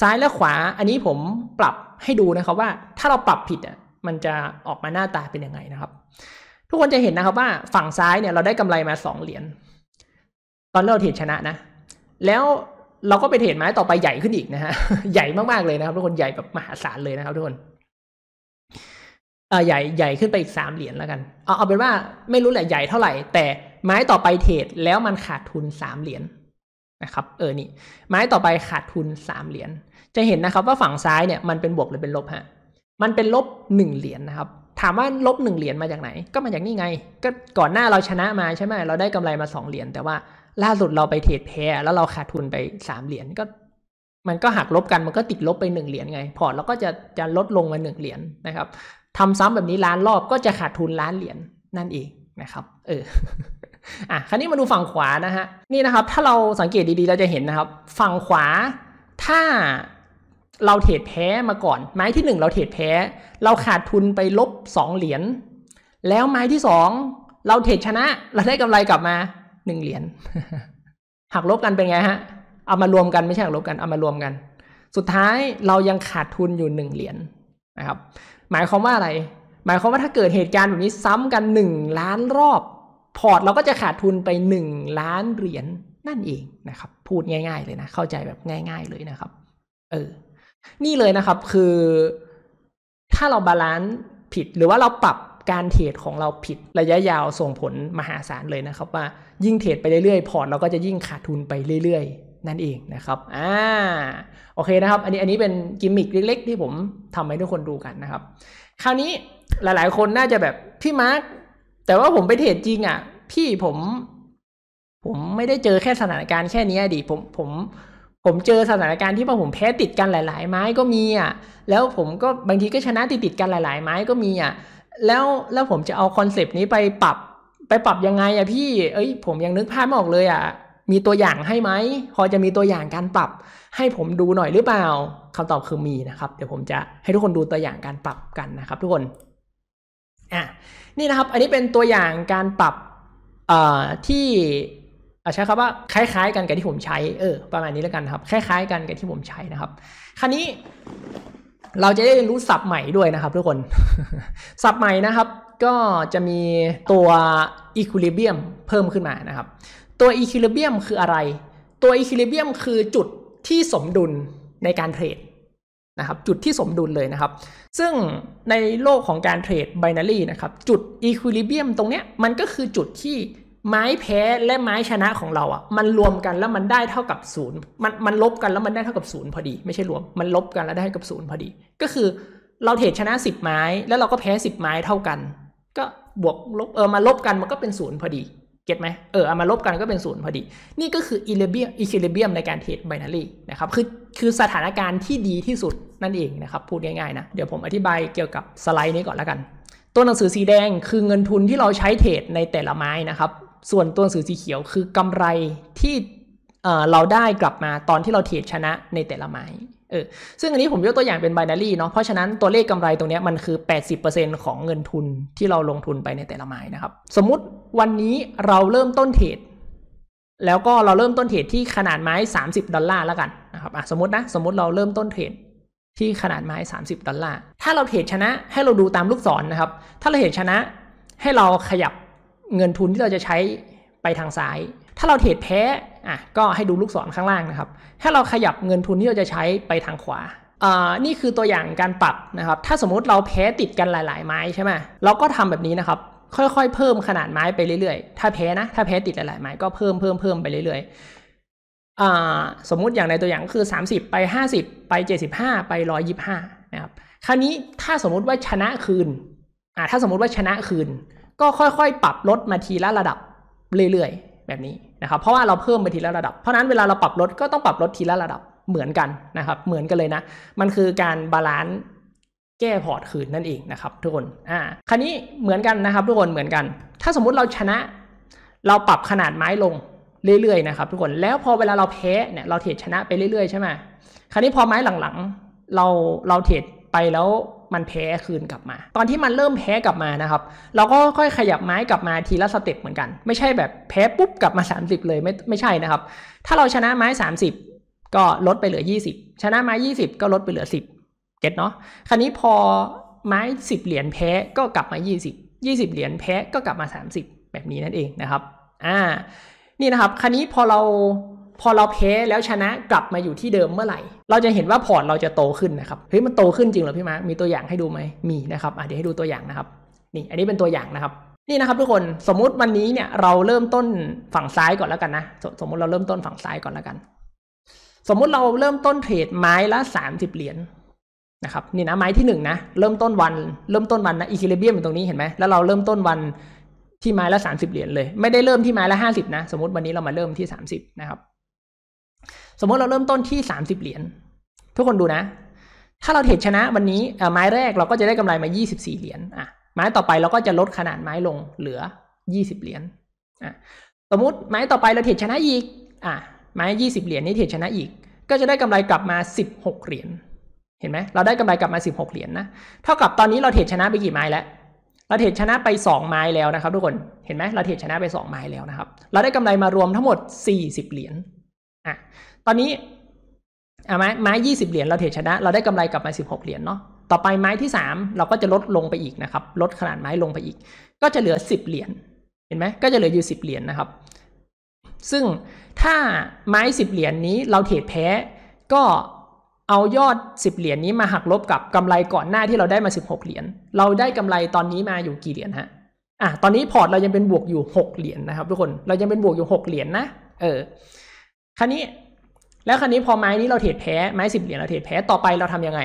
ซ้ายและขวา อันนี้ผมปรับให้ดูนะครับว่าถ้าเราปรับผิดอ่ะมันจะออกมาหน้าตาเป็นยังไงนะครับ ทุกคนจะเห็นนะครับว่าฝั่งซ้ายเนี่ยเราได้กำไรมา 2 เหรียญตอนเราเทรดชนะนะ แล้วเราก็ไปเทรดไม้ต่อไปใหญ่ขึ้นอีกนะฮะ ใหญ่มากๆเลยนะครับทุกคนใหญ่แบบมหาศาลเลยนะครับทุกคนเออใหญ่ใหญ่ขึ้นไปอีกสามเหรียญแล้วกัน เอาเอาเป็นว่าไม่รู้แหละใหญ่เท่าไหร่ แต่ไม้ต่อไปเทรดแล้วมันขาดทุนสามเหรียญนะครับเออนี่ไม้ต่อไปขาดทุนสามเหรียญ จะเห็นนะครับว่าฝั่งซ้ายเนี่ยมันเป็นบวกหรือเป็นลบฮะ มันเป็นลบหนึ่งเหรียญนะครับถามว่าลบหนึ่งเหรียญมาจากไหน ก็มาจากนี่ไง ก็ก่อนหน้าเราชนะมาใช่ไหมเราได้กำไรมาสองเหรียญแต่ว่าล่าสุดเราไปเทรดแพ้แล้วเราขาดทุนไปสามเหรียญก็ มันก็หักลบกันมันก็ติดลบไปหนึ่งเหรียญไง พอร์ตเราก็จะจะลดลงมาหนึ่งเหรียญนะครับทำซ้ำแบบนี้ล้านรอบก็จะขาดทุนล้านเหรียญนั่นเองนะครับ เอออ่ะคราวนี้มาดูฝั่งขวานะฮะนี่นะครับ ถ้าเราสังเกตดีๆ เราจะเห็นนะครับ ฝั่งขวาถ้าเราเทรดแพ้มาก่อน ไม้ที่1เราเทรดแพ้ เราขาดทุนไปลบ2เหรียญแล้วไม้ที่2เราเทรดชนะเราได้กำไรกลับมาหนึ่งเหรียญหักลบกันเป็นไงฮะเอามารวมกันไม่ใช่หักลบกันเอามารวมกัน สุดท้ายเรายังขาดทุนอยู่หนึ่งเหรียญนะครับ หมายความว่าอะไร หมายความว่าถ้าเกิดเหตุการณ์แบบนี้ซ้ำกันหนึ่งล้านรอบ พอร์ตเราก็จะขาดทุนไปหนึ่งล้านเหรียญนนั่นเองนะครับ พูดง่าย ๆเลยนะเข้าใจแบบง่าย ๆ เลยนะครับ เออนี่เลยนะครับคือ ถ้าเราบาลานซ์ผิดหรือว่าเราปรับการเทรดของเราผิดระยะยาวส่งผลมหาศาลเลยนะครับ ว่ายิ่งเทรดไปเรื่อยๆพอร์ตเราก็จะยิ่งขาดทุนไปเรื่อยๆ นั่นเองนะครับ อ่าโอเคนะครับ อันนี้อันนี้เป็นกิมมิคเล็กๆที่ผมทำให้ทุกคนดูกันนะครับ คราวนี้หลาย ๆ คนน่าจะแบบพี่มาร์กแต่ว่าผมไปเทรดจริงอะ่ะพี่ผม ผมไม่ได้เจอแค่สถานการณ์แค่นี้ดิผมผมผมเจอสถานการณ์ที่ว่าผมแพ้ติดกันหลาย ๆ ไม้ก็มีอ่ะแล้วผมก็บางทีก็ชนะติดติดกันหลายๆไม้ก็มีอ่ะแล้วแล้วผมจะเอาคอนเซปต์นี้ไปปรับไปปรับยังไงอะพี่เอ้ย ผมยังนึกภาพไม่ออกเลยอะ มีตัวอย่างให้ไหมพอจะมีตัวอย่างการปรับ ให้ผมดูหน่อยหรือเปล่าคำตอบคือมีนะครับ เดี๋ยวผมจะให้ทุกคนดูตัวอย่างการปรับกันนะครับทุกคน อ่ะนี่นะครับ อันนี้เป็นตัวอย่างการปรับเอ่อที่ใช้คำว่าคล้ายๆ กันกับที่ผมใช้ เออ ประมาณนี้แล้วกันครับ คล้ายๆ กันกับที่ผมใช้นะครับ คราวนี้เราจะได้เรียนรู้ศัพท์ใหม่ด้วยนะครับทุกคนศัพท์ใหม่นะครับ ก็จะมีตัวอีควิลิเบียมเพิ่มขึ้นมานะครับ ตัวอีควิลิเบียมคืออะไรตัวอีควิลิเบียมคือจุดที่สมดุลในการเทรดนะครับจุดที่สมดุลเลยนะครับ ซึ่งในโลกของการเทรดไบนารีนะครับจุดอีควิลิเบียมตรงเนี้ยมันก็คือจุดที่ไม้แพ้และไม้ชนะของเราอะ่ะ มันรวมกันแล้วมันได้เท่ากับศูนย์มันมันลบกันแล้วมันได้เท่ากับศูนย์พอดี ไม่ใช่รวมมันลบกันแล้วได้กับศูนย์พอดี ก็คือเราเทรดชนะสิบไม้ แล้วเราก็แพ้สิบไม้เท่ากัน ก็บวกลบเออมาลบกันมันก็เป็นศูนย์พอดีเก็ตไหมเออเอามาลบกันก็เป็นศูนย์พอดี นี่ก็คืออิเลเบียอิเคเลเบียมในการเทรดไบนารีนะครับ คือคือสถานการณ์ที่ดีที่สุดนั่นเองนะครับพูดง่ายๆนะเดี๋ยวผมอธิบายเกี่ยวกับสไลด์นี้ก่อนแล้วกัน ตัวหนังสือสีแดงคือเงินทุนที่เราใช้เทรดในแต่ละไม้นะครับส่วนตัวหนังสือสีเขียวคือกำไรที่เราได้กลับมาตอนที่เราเทรดชนะในแต่ละไม้ เออ ซึ่งอันนี้ผมยกตัวอย่างเป็นไบนา r ีเนาะ เพราะฉะนั้นตัวเลขกำไรตรงนี้มันคือ 80%ของเงินทุนที่เราลงทุนไปในแต่ละไม้นะครับ สมมุติวันนี้เราเริ่มต้นเทรด แล้วก็เราเริ่มต้นเทรดที่ขนาดไม้ 30 ดอลลาร์แล้วกันนะครับอ่ะสมมตินะ สมมติเราเริ่มต้นเทรดที่ขนาดไม้ 30 ดอลลาร์ ถ้าเราเทรดชนะให้เราดูตามลูกศรนนะครับ ถ้าเราเทรดชนะให้เราขยับเงินทุนที่เราจะใช้ไปทางซ้าย ถ้าเราเทรดแพ้ อ่ะ ก็ให้ดูลูกศรข้างล่างนะครับ ถ้าเราขยับเงินทุนที่เราจะใช้ไปทางขวา อ่า นี่คือตัวอย่างการปรับนะครับ ถ้าสมมติเราแพ้ติดกันหลาย ๆ ไม้ใช่ไหมเราก็ทำแบบนี้นะครับ ค่อยๆ เพิ่มขนาดไม้ไปเรื่อยๆ ถ้าแพ้นะ ถ้าแพ้ติดหลายๆ ไม้ก็เพิ่มเพิ่มเพิ่มไปเรื่อยๆ อ่สมมุติอย่างในตัวอย่างก็คือ 30 ไป50ไป75ไป125นะครับ คราวนี้ถ้าสมมุติว่าชนะคืน อ่าถ้าสมมุติว่าชนะคืนก็ค่อย ๆ ปรับลดมาทีละระดับเรื่อยๆแบบนี้นะครับ เพราะว่าเราเพิ่มไปทีละระดับเพราะนั้นเวลาเราปรับลดก็ต้องปรับลดทีละระดับเหมือนกันนะครับเหมือนกันเลยนะ มันคือการบาลานซ์แก้พอร์ตคืนนั่นเองนะครับ ทุกคนอ่าคราวนี้เหมือนกันนะครับ ทุกคนเหมือนกัน ถ้าสมมุติเราชนะ เราปรับขนาดไม้ลงเรื่อยๆนะครับทุกคนแล้วพอเวลาเราแพ้เนี่ยเราเทรดชนะไปเรื่อย ๆ ใช่ไหมคราวนี้พอไม้หลังๆเราเราเทรดไปแล้วมันแพ้คืนกลับมา ตอนที่มันเริ่มแพ้กลับมานะครับ เราก็ค่อยขยับไม้กลับมาทีละสเต็ปเหมือนกัน ไม่ใช่แบบแพ้ ปุ๊บกลับมา30เลยไม่ไม่ใช่นะครับ ถ้าเราชนะไม้30ก็ลดไปเหลือ 20 ชนะไม้20ก็ลดไปเหลือ10เก็ตเนาะคราวนี้พอไม้10เหรียญแพ้ก็กลับมา20 20เหรียญแพ้ก็กลับมา30 แบบนี้นั่นเองนะครับ อ่า นี่นะครับคราวนี้พอเราพอเราแพ้แล้วชนะกลับมาอยู่ที่เดิมเมื่อไหร่เราจะเห็นว่าพอร์ตเราจะโตขึ้นนะครับเฮ้ยมันโตขึ้นจริงเหรอพี่มามีตัวอย่างให้ดูไหมมีนะครับเดี๋ยวให้ดูตัวอย่างนะครับ นี่อันนี้เป็นตัวอย่างนะครับ นี่นะครับ ทุกคนสมมุติวันนี้เนี่ยเราเริ่มต้นฝั่งซ้ายก่อนแล้วกันนะสสมมุติเราเริ่มต้นฝั่งซ้ายก่อนแล้วกัน สมมุติเราเริ่มต้นเทรดไม้ละสามสิบเหรียญนะครับ นี่นะไม้ที่หนึ่งนะ เริ่มต้นวันเริ่มต้นวันนะอีคิเลเบียมอยู่ตรงนี้เห็นไหมแล้วเราเริ่มต้นวันที่ไม้ละสามสิบเหรียญเลยไม่ได้เริ่มที่ไม้ละห้าสิบนะ สมมติวันนี้เรามาเริ่มที่สามสิบนะครับสมมติเราเริ่มต้นที่ 30 เหรียญ ทุกคนดูนะ ถ้าเราเทรดชนะวันนี้ไม้แรกเราก็จะได้กำไรมา 24 เหรียญอ่ะ ไม้ต่อไปเราก็จะลดขนาดไม้ลงเหลือ 20 เหรียญอ่ะสมมติไม้ต่อไปเราเทรดชนะอีกอ่ะไม้ 20 เหรียญนี้เทรดชนะอีก ก็จะได้กำไรกลับมา 16 เหรียญ เห็นไหม เราได้กำไรกลับมา 16 เหรียญนะ เท่ากับตอนนี้เราเทรดชนะไปกี่ไม้แล้ว เราเทรดชนะไป 2 ไม้แล้วนะครับทุกคน เห็นไหม เราเทรดชนะไป 2 ไม้แล้วนะครับ เราได้กำไรมารวมทั้งหมด 40 เหรียญอ่ะตอนนี้อาไม้ไม้ยี่สิบเหรียญเราเทรดชนะ เราได้กำไรกลับมาสิบหกเหรียญเนาะต่อไปไม้ที่สามเราก็จะลดลงไปอีกนะครับ ลดขนาดไม้ลงไปอีก ก็จะเหลือสิบเหรียญเห็นไหม ก็จะเหลืออยู่สิบเหรียญนะครับซึ่งถ้าไม้สิบเหรียญนนี้เราเทรดแพ้ ก็เอายอดสิบเหรียญนี้มาหักลบกับกำไรก่อนหน้าที่เราได้มาสิบหกเหรียญเราได้กำไรตอนนี้มาอยู่กี่เหรียญฮะอ่ะตอนนี้พอร์ตเรายังเป็นบวกอยู่หกเหรียญนะครับทุกคนเรายังเป็นบวกอยู่หกเหรียญนะ เออ คราวนี้แล้วคราวนี้พอไม้นี้เราเทรดแพ้ไม้สิบเหรียญเราเทรดแพ้ต่อไปเราทํำยังไง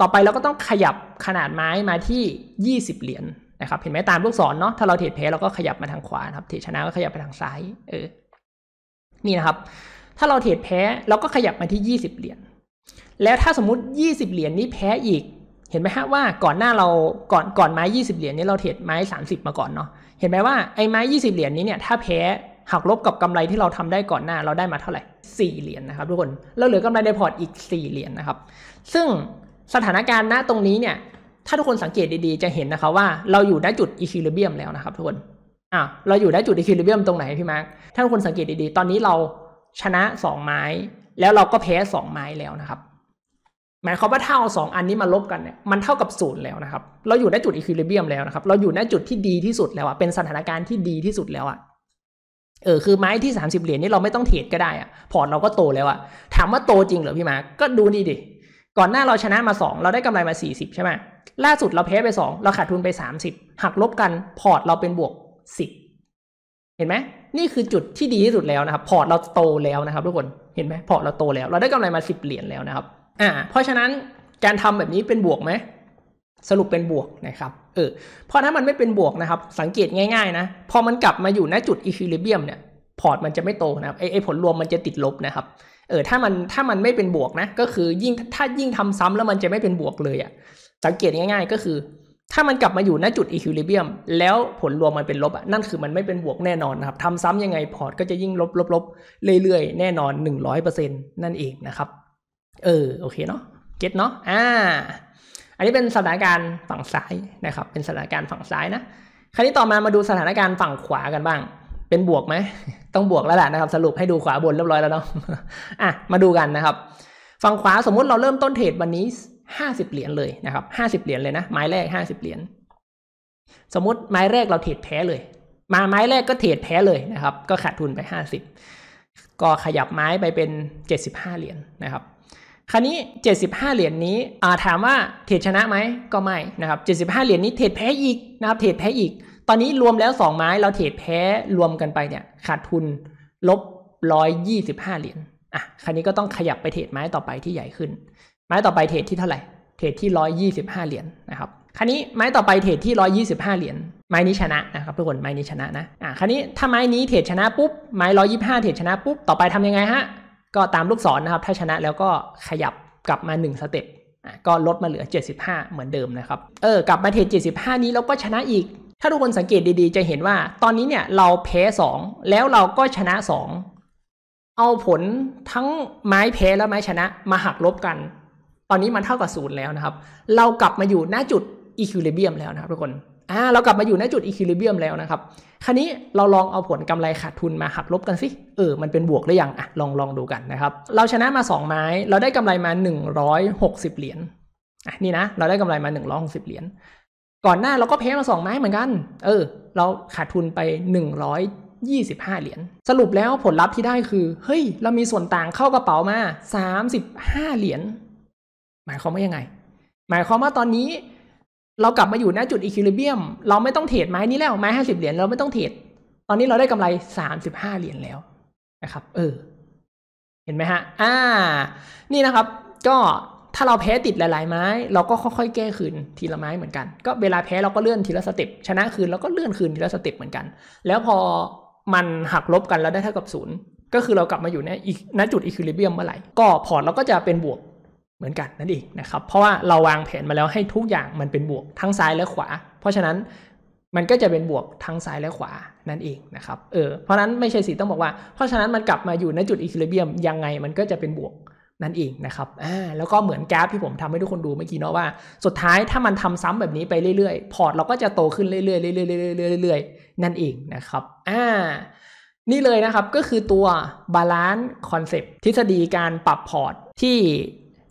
ต่อไปเราก็ต้องขยับขนาดไม้มาที่ 20 เหรียญนะครับ เห็นไหมตามลูกศรเนาะถ้าเราเทรดแพ้เราก็ขยับมาทางขวาครับเทรดชนะก็ขยับไปทางซ้าย เออ นี่นะครับ ถ้าเราเทรดแพ้เราก็ขยับมาที่ 20 เหรียญแล้วถ้าสมมติ 20 เหรียญนี้แพ้อีก เห็นไหมฮะว่าก่อนหน้าเราก่อนก่อนไม้20เหรียญนี้ เราเทรดไม้30มาก่อนเนาะเห็นไหมว่าไอ้ไม้20เหรียญนี้เนี่ย ถ้าแพ้หักลบกับกำไรที่เราทำได้ก่อนหน้าเราได้มาเท่าไหร่ 4เหรียญนนะครับทุกคนแล้วเหลือกำไรในพอร์ตอีก4เหรียญนนะครับซึ่งสถานการณ์ณตรงนี้เนี่ยถ้าทุกคนสังเกตดีๆ จะเห็นนะครับว่าเราอยู่ณจุดอีคิลิเบียมแล้วนะครับทุกคนอ่ะเราอยู่ณจุดอีคิลิเบียมตรงไหนพี่มาร์คถ้าทุกคนสังเกตดีๆตอนนี้เราชนะ 2 ไม้ แล้วเราก็แพ้2ไม้แล้วนะครับหมายความว่าถ้าเอาสองอันนี้มาลบกันเนี่ยมันเท่ากับศูนย์แล้วนะครับ เราอยู่ณจุดอีคิลิเบียมแล้วนะครับ เราอยู่ณจุดที่ดีที่สุดแล้วอ่ะเป็นสถานการณ์ที่ดีที่สุดแล้วอ่ะเออ คือไม้ที่ 30 เหรียญนี่เราไม่ต้องเทรดก็ได้อะพอร์ตเราก็โตแล้วอะถามว่าโตจริงเหรอพี่มา ก็ดูนี่ดิก่อนหน้าเราชนะมา 2 เราได้กำไรมา 40 ใช่ไหมล่าสุดเราแพ้ไป 2 เราขาดทุนไป 30 หักลบกันพอร์ตเราเป็นบวก 10 เห็นไหมนี่คือจุดที่ดีที่สุดแล้วนะครับ พอร์ตเราโตแล้วนะครับทุกคน เห็นไหม พอร์ตเราโตแล้วเราได้กำไรมา10เหรียญแล้วนะครับอ่าเพราะฉะนั้นการทำแบบนี้เป็นบวกไหมสรุปเป็นบวกนะครับ เออเพราะถ้ามันไม่เป็นบวกนะครับ สังเกตง่ายๆนะ พอมันกลับมาอยู่ณจุดอีควิลิเบียมเนี่ย พอร์ตมันจะไม่โตนะครับไอไอผลรวมมันจะติดลบนะครับ เออถ้ามันถ้ามันไม่เป็นบวกนะ ก็คือยิ่งถ้ายิ่งทำซ้ำแล้วมันจะไม่เป็นบวกเลยอะ่ะสังเกตง่าย ๆ ก็คือ ถ้ามันกลับมาอยู่ณจุดอีควิลิเบียมแล้วผลรวมมันเป็นลบอะ่ะนั่นคือมันไม่เป็นบวกแน่นอนนะครับทำซ้ำยังไงพอร์ตก็จะยิ่งลบลบลบเรื่อยๆแน่นอน 100%นั่นเองนะครับ เออโอเคเนาะ เก็ตเนาะอ่าอันนี้เป็นสถานการณ์ฝั่งซ้ายนะครับ เป็นสถานการณ์ฝั่งซ้ายนะ คราวนี้ต่อมามาดูสถานการณ์ฝั่งขวากันบ้าง เป็นบวกไหมต้องบวกแล้วแหละนะครับ สรุปให้ดูขวาบนเรียบร้อยแล้วเนาะอ่ะมาดูกันนะครับ ฝั่งขวาสมมุติเราเริ่มต้นเทรดวันนี้50เหรียญเลยนะครับ50เหรียญเลยนะ ไม้แรก50เหรียญ สมมติไม้แรกเราเทรดแพ้เลย มาไม้แรกก็เทรดแพ้เลยนะครับ ก็ขาดทุนไป50ก็ขยับไม้ไปเป็น75เหรียญนะครับคราวนี้ 75 เหรียญนนี้ถามว่าเทรดชนะไหมก็ไม่นะครับ75 เหรียญนนี้เทรดแพ้อีกนะครับเทรดแพ้อีก ตอนนี้รวมแล้ว 2 ไม้เราเทรดแพ้รวมกันไปเนี่ยขาดทุนลบ125 เหรียญอ่ะคราวนี้ก็ต้องขยับไป เทรดไม้ต่อไปที่ใหญ่ขึ้น ไม้ต่อไปเทรดที่ เท่าไหร่เทรดที่ 125 เหรียญนนะครับคราวนี้ไม้ต่อไปเทรดที่ 125 เหรียญไม้นี้ชนะนะ ครับทุกคนไม้นี้ชนะนะอ่ะคราวนี้ถ้าไม้นี้เทรดชนะปุ๊บไม้125เทรดชนะปุ๊บต่อไปทำยังไงฮะก็ตามลูกศรนนะครับถ้าชนะแล้วก็ขยับกลับมา 1 สเต็ปก็ลดมาเหลือ 75 เหมือนเดิมนะครับเออกลับมาเทรด75 นี้เราก็ชนะอีก ถ้าทุกคนสังเกตดีๆ จะเห็นว่า ตอนนี้เนี่ยเราแพ้ 2 แล้วเราก็ชนะ 2 เอาผลทั้งไม้แพ้และไม้ชนะมาหักลบกัน ตอนนี้มันเท่ากับศูนย์แล้วนะครับเรากลับมาอยู่หน้าจุดอีคิวเลเบียมแล้วนะครับทุกคนอ่าเรากลับมาอยู่ในจุดอีคิลิเบียมแล้วนะครับ คราวนี้เราลองเอาผลกำไรขาดทุนมาหักลบกันสิเออ มันเป็นบวกหรือยังอ่ะลองลองดูกันนะครับ เราชนะมา2ไม้ เราได้กำไรมา 160 เหรียญอ่ะนี่นะ เราได้กำไรมา 160 เหรียญก่อนหน้าเราก็แพ้มา2ไม้เหมือนกัน เออ เราขาดทุนไป125 เหรียญสรุปแล้วผลลัพธ์ที่ได้คือเฮ้ยเรามีส่วนต่างเข้ากระเป๋ามา 35 เหรียญหมายความว่ายังไง หมายความว่าตอนนี้เรากลับมาอยู่ณจุดอีคิลิเบียมเราไม่ต้องเทรดไม้นี้แล้วไม้ห้าสิบเหรียญเราไม่ต้องเทรดตอนนี้เราได้กำไรสามสิบห้าเหรียญแล้วนะครับ เออ เห็นไหมฮะ อ่า นี่นะครับ ก็ถ้าเราแพ้ติดหลาย ๆ ไม้เราก็ค่อยๆแก้คืนทีละไม้เหมือนกันก็เวลาแพ้เราก็เลื่อนทีละสเต็ปชนะคืนเราก็เลื่อนคืนทีละสเต็ปเหมือนกัน แล้วพอมันหักลบกันแล้วได้เท่ากับศูนย์ก็คือเรากลับมาอยู่ในณจุดอีควิลิเบียมเมื่อไหร่ ก็พอร์ตเราก็จะเป็นบวกเหมือนกันนั่นเองนะครับเพราะว่าเราวางแผนมาแล้วให้ทุกอย่างมันเป็นบวกทั้งซ้ายและขวา เพราะฉะนั้นมันก็จะเป็นบวกทั้งซ้ายและขวานั่นเองนะครับ เออ เพราะนั้นไม่ใช่สิต้องบอกว่าเพราะฉะนั้นมันกลับมาอยู่ในจุดอีคิลิเบียมยังไงมันก็จะเป็นบวกนั่นเองนะครับอ่าแล้วก็เหมือนแก๊สที่ผมทำให้ทุกคนดูเมื่อกี้เนาะว่า สุดท้ายถ้ามันทำซ้ำแบบนี้ไปเรื่อย ๆ พอร์ตเราก็จะโตขึ้นเรื่อยๆเรื่อยๆเรื่อยๆเรื่อยๆนั่นเองนะครับอ่านี่เลยนะครับก็คือตัวบาลานซ์คอนเซปต์ทฤษฎีการปรับพอร์ตที่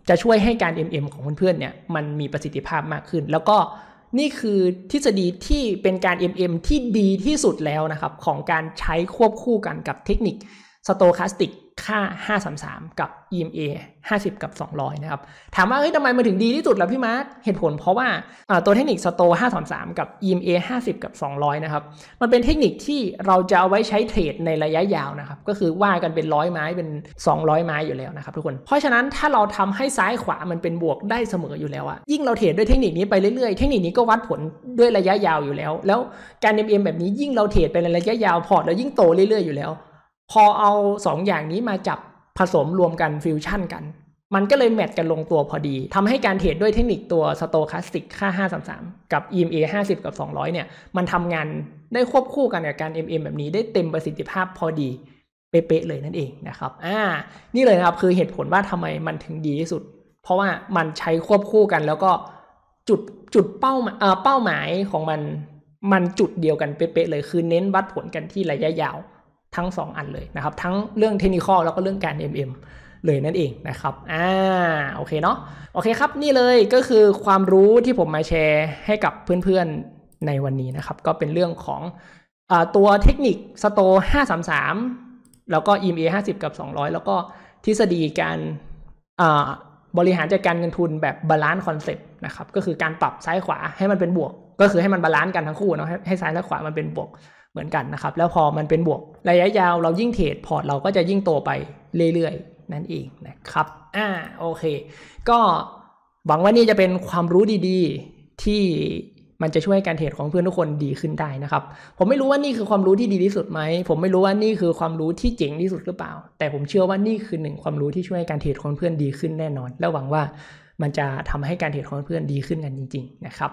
จะช่วยให้การ MM ของเพื่อนๆ เนี่ยมันมีประสิทธิภาพมากขึ้น แล้วก็นี่คือทฤษฎีที่เป็นการ MM ที่ดีที่สุดแล้วนะครับ ของการใช้ควบคู่กันกับเทคนิคสโตคาสติกค่า 533 กับ EMA 50 กับ 200 นะครับ ถามว่าเฮ้ยทำไมมันถึงดีที่สุดล่ะพี่มาร์ค เหตุผลเพราะว่าตัวเทคนิคสโต533 กับ EMA 50 กับ 200 นะครับ มันเป็นเทคนิคที่เราจะเอาไว้ใช้เทรดในระยะยาวนะครับ ก็คือว่ากันเป็นร้อยไม้เป็น200 ไม้อยู่แล้วนะครับทุกคน เพราะฉะนั้นถ้าเราทำให้ซ้ายขวามันเป็นบวกได้เสมออยู่แล้วอะยิ่งเราเทรดด้วยเทคนิคนี้ไปเรื่อยๆเทคนิคนี้ก็วัดผลด้วยระยะยาวอยู่แล้ว แล้วการ e m a แบบนี้ยิ่งเราเทรดไปในระยะยาวพอร์ตเรายิ่งโตเรื่อยๆอยู่แล้วพอเอาสองอย่างนี้มาจับผสมรวมกันฟิวชั่นกัน มันก็เลยแมทกันลงตัวพอดี ทำให้การเทรดด้วยเทคนิคตัวสโตคัสติกค่า533 กับ EMA 50 กับ 200 เนี่ย มันทำงานได้ควบคู่กันกับการ MM แบบนี้ได้เต็มประสิทธิภาพพอดี เป๊ะเลยนั่นเองนะครับอ่านี่เลยนะครับคือเหตุผลว่าทำไมมันถึงดีที่สุด เพราะว่ามันใช้ควบคู่กันแล้วก็จุดจุดเป้าเอ่อเป้าหมายของมันมันจุดเดียวกันเป๊ะเลย คือเน้นวัดผลกันที่ระยะยาวทั้ง2อันเลยนะครับทั้งเรื่องเทคนิคอลแล้วก็เรื่องการ MM เลยนั่นเองนะครับอ่าโอเคเนาะโอเคครับนี่เลยก็คือความรู้ที่ผมมาแชร์ให้กับเพื่อนๆในวันนี้นะครับ ก็เป็นเรื่องของอตัวเทคนิคสโต533 แล้วก็ EMA 50 กับ 200 แล้วก็ทฤษฎีการบริหารจัดการเงินทุนแบบบาลานซ์คอนเซปต์นะครับก็คือการปรับซ้ายขวาให้มันเป็นบวก ก็คือให้มันบาลานซ์กันทั้งคู่เนาะให้ซ้ายและขวามันเป็นบวกเหมือนกันนะครับแล้วพอมันเป็นบวกระยะยาวเรายิ่งเทรดพอร์ตเราก็จะยิ่งโตไปเรื่อยๆนั่นเองนะครับอ่าโอเค ก็ หวังว่านี่จะเป็นความรู้ดีๆที่มันจะช่วยการเทรดของเพื่อนทุกคนดีขึ้นได้นะครับ ผมไม่รู้ว่านี่คือความรู้ที่ดีที่สุดไหม ผมไม่รู้ว่านี่คือความรู้ที่เจ๋งที่สุดหรือเปล่า แต่ผมเชื่อว่านี่คือหนึ่งความรู้ที่ช่วยการเทรดของเพื่อนดีขึ้นแน่นอน และหวังว่ามันจะทำให้การเทรดของเพื่อนดีขึ้นกันจริง ๆนะครับ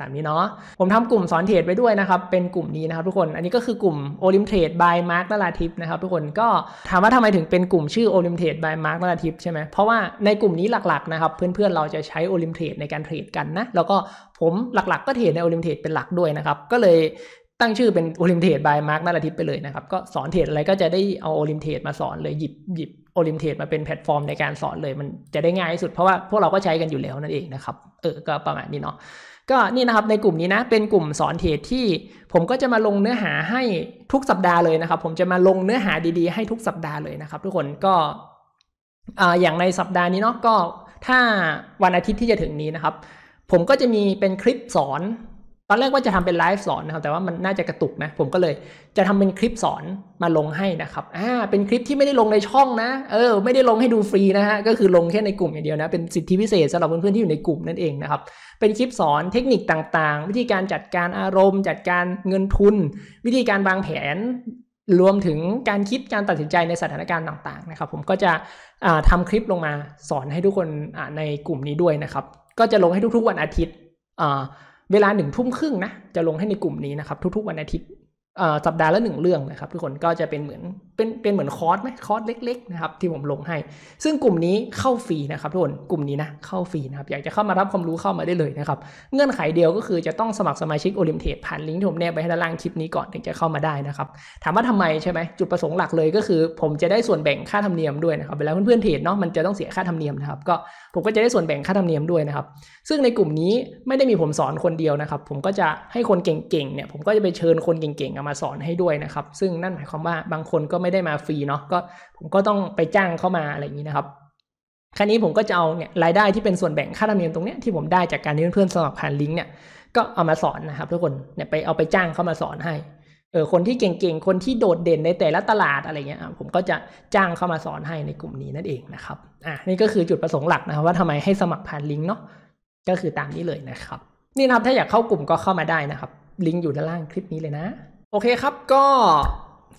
ตามนี้เนาะ ผมทำกลุ่มสอนเทรดไปด้วยนะครับ เป็นกลุ่มนี้นะครับ ทุกคน อันนี้ก็คือกลุ่ม o l ม m ทร a d e by Mark นราทิพนะครับทุกคน ก็ถามว่าทำไมถึงเป็นกลุ่มชื่อ o l ม m ทร a d e by Mark นราทิพใช่ไหมเพราะว่าในกลุ่มนี้หลักๆนะครับเพื่อนๆเราจะใช้ o l ล m มเ a d e ในการเทรดกันนะ แล้วก็ผมหลักๆก็เทรดใน o l ล m มเ a d e เป็นหลักด้วยนะครับ ก็เลยตั้งชื่อเป็นโอลิมเทดบายมาร์กนาราทิพไปเลยนะครับ ก็สอนเทรดอะไรก็จะได้เอาโอลิมเทดมาสอนเลยหยิบหยิบโอลิมเทดมาเป็นแพลตฟอร์มในการสอนเลย มันจะได้ง่ายที่สุดเพราะว่าพวกเราก็ใช้กันอยู่แล้วนั่นเองนะครับเออก็ประมาณนี้เนาะก็นี่นะครับในกลุ่มนี้นะ เป็นกลุ่มสอนเทรดที่ ผมก็จะมาลงเนื้อหาให้ทุกสัปดาห์เลยนะครับ ผมจะมาลงเนื้อหาดีๆให้ทุกสัปดาห์เลยนะครับทุกคนก็อย่างในสัปดาห์นี้เนาะก็ถ้าวันอาทิตย์ที่จะถึงนี้นะครับ ผมก็จะมีเป็นคลิปสอนตอนแรกว่าจะทำเป็นไลฟ์สอนนะครับแต่ว่ามันน่าจะกระตุกนะผมก็เลยจะทำเป็นคลิปสอนมาลงให้นะครับอ่าเป็นคลิปที่ไม่ได้ลงในช่องนะ เออ ไม่ได้ลงให้ดูฟรีนะฮะก็คือลงแค่ในกลุ่มอย่างเดียวนะ เป็นสิทธิพิเศษสำหรับเพื่อนๆที่อยู่ในกลุ่มนั่นเองนะครับเป็นคลิปสอนเทคนิคต่างๆ วิธีการจัดการอารมณ์ จัดการเงินทุน วิธีการวางแผน รวมถึงการคิดการตัดสินใจในสถานการณ์ต่าง ๆนะครับ ผมก็จะทำคลิปลงมาสอนให้ทุกคนในกลุ่มนี้ด้วยนะครับ ก็จะลงให้ทุกๆวันอาทิตย์เวลาหนึ่งทุ่มครึ่งนะ จะลงให้ในกลุ่มนี้นะครับทุก ๆ วันอาทิตย์สัปดาห์ละหนึ่งเรื่องนะครับทุกคน ก็จะเป็นเหมือนเป็นเป็นเหมือนคอร์สไหมคอร์สเล็กๆนะครับที่ผมลงให้ ซึ่งกลุ่มนี้เข้าฟรีนะครับทุกคนกลุ่มนี้นะเข้าฟรีนะครับอยากจะเข้ามารับความรู้เข้ามาได้เลยนะครับเงื่อนไขเดียวก็คือจะต้องสมัครสมาชิกโอลิมเทดผ่านลิงก์ที่ผมแนบไว้ให้ด้านล่างคลิปนี้ก่อนถึงจะเข้ามาได้นะครับถามว่าทำไมใช่ไหมจุดประสงค์หลักเลยก็คือ ผมจะได้ส่วนแบ่งค่าธรรมเนียมด้วยนะครับเวลาเพื่อนๆเทรดเนาะมันจะต้องเสียค่าธรรมเนียมนะครับก็ผมก็จะได้ส่วนแบ่งค่าธรรมเนียมด้วยนะครับซึ่งในกลุ่มนี้ไม่ได้มีผมสอนคนเดียวนะครับผมก็จะให้คนเก่งๆเนี่ยผมก็จะไปเชิญคนเก่งๆมาสอนให้ด้วยนะครับ ซึ่งนั่นหมายความว่าบางคนก็ไม่ได้มาฟรีเนาะก็ผมก็ต้องไปจ้างเข้ามาอะไรอย่างนี้นะครับครั้นี้ผมก็จะเอาเนี่ยรายได้ที่เป็นส่วนแบ่งค่าธรรมเนียมตรงเนี้ยที่ผมได้จากการที่เพื่อนๆสมัครผ่านลิงก์เนี่ยก็เอามาสอนนะครับทุกคนเนี่ยไปเอาไปจ้างเข้ามาสอนให้เออคนที่เก่งๆ คนที่โดดเด่นในแต่ละตลาดอะไรเงี้ยผมก็จะจ้างเข้ามาสอนให้ในกลุ่มนี้นั่นเองนะครับอ่ะนี่ก็คือจุดประสงค์หลักนะครับ ว่าทำไมให้สมัครผ่านลิงก์เนาะก็คือตามนี้เลยนะครับนี่นะครับถ้าอยากเข้ากลุ่มก็เข้ามาได้นะครับลิงก์อยู่ด้านล่างคลิปนี้เลยนะโอเคครับ ก็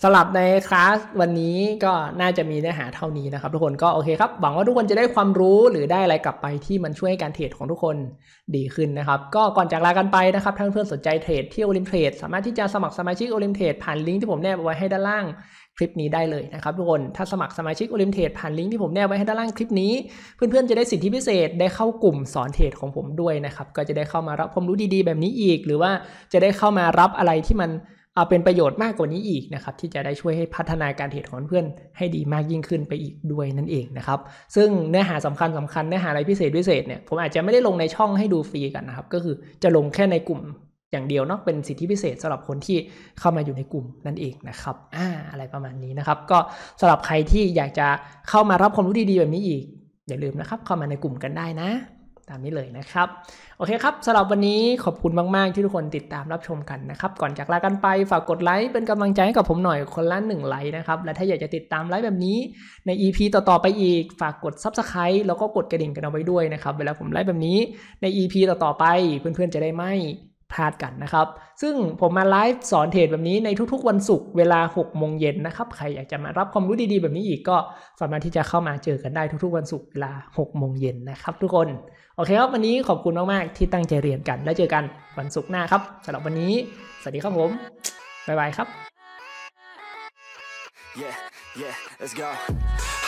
สลับในคลาสวันนี้ก็น่าจะมีเนื้อหาเท่านี้นะครับ ทุกคนก็โอเคครับหวังว่าทุกคนจะได้ความรู้หรือได้อะไรกลับไป ที่มันช่วยการเทรดของทุกคนดีขึ้นนะครับ ก็ก่อนจากลากันไปนะครับท่านเพื่อนสนใจเทรดที่โอลิมเทรดสามารถที่จะสมัครสมาชิกโอลิมเทรดผ่านลิงก์ที่ผมแนบไว้ให้ด้านล่างคลิปนี้ได้เลยนะครับทุกคนถ้าสมัครสมาชิกโอลิมเทรดผ่านลิงก์ที่ผมแนบไว้ให้ด้านล่างคลิปนี้เพื่อนๆจะได้สิทธิพิเศษได้เข้ากลุ่มสอนเทรดของผมด้วยนะครับก็จะได้เข้ามารับความรู้ดีๆ แบบนี้อีก หรือว่าจะได้เข้ามารับอะไรที่มันเอาเป็นประโยชน์มากกว่านี้อีกนะครับ ที่จะได้ช่วยให้พัฒนาการเทรดของเพื่อนให้ดีมากยิ่งขึ้นไปอีกด้วยนั่นเองนะครับ ซึ่งเนื้อหาสำคัญสำคัญเนื้อหาอะไรพิเศษพิเศษเนี่ยผมอาจจะไม่ได้ลงในช่องให้ดูฟรีกันนะครับ ก็คือจะลงแค่ในกลุ่ม อย่างเดียวเนาะเป็นสิทธิพิเศษสำหรับคนที่เข้ามาอยู่ในกลุ่มนั่นเองนะครับอ่าอะไรประมาณนี้นะครับ ก็สำหรับใครที่อยากจะเข้ามารับความรู้ดีๆแบบนี้อีกอย่าลืมนะครับเข้ามาในกลุ่มกันได้นะตามนี้เลยนะครับ โอเคครับสำหรับวันนี้ขอบคุณมาก ๆ ที่ทุกคนติดตามรับชมกันนะครับก่อนจากลากันไปฝากกดไลค์เป็นกำลังใจให้กับผมหน่อยคนละหนึ่งไลค์นะครับและถ้าอยากจะติดตามไลฟ์แบบนี้ใน EP ต่อๆไปอีกฝากกด s u b สไครต์แล้วก็กดกระดิ่งกันเอาไว้ด้วยนะครับเวลาผมไลฟ์แบบนี้ใน EP ต่อๆไปเพื่อนๆจะได้ไม่พลาดกันนะครับซึ่งผมมาไลฟ์สอนเทรดแบบนี้ในทุกๆวันศุกร์เวลา6โมงเย็นนะครับใครอยากจะมารับความรู้ดีๆ แบบนี้อีกก็สามารถที่จะเข้ามาเจอกันได้ทุก ๆ วันศุกร์เวลา6โมงเย็นนะครับ ทุกคนโอเคครับวันนี้ขอบคุณมากๆที่ตั้งใจเรียนกันแล้วเจอกันวันศุกร์หน้าครับสำหรับวันนี้สวัสดีครับผม บ๊ายบายครับ yeah, yeah, let's go.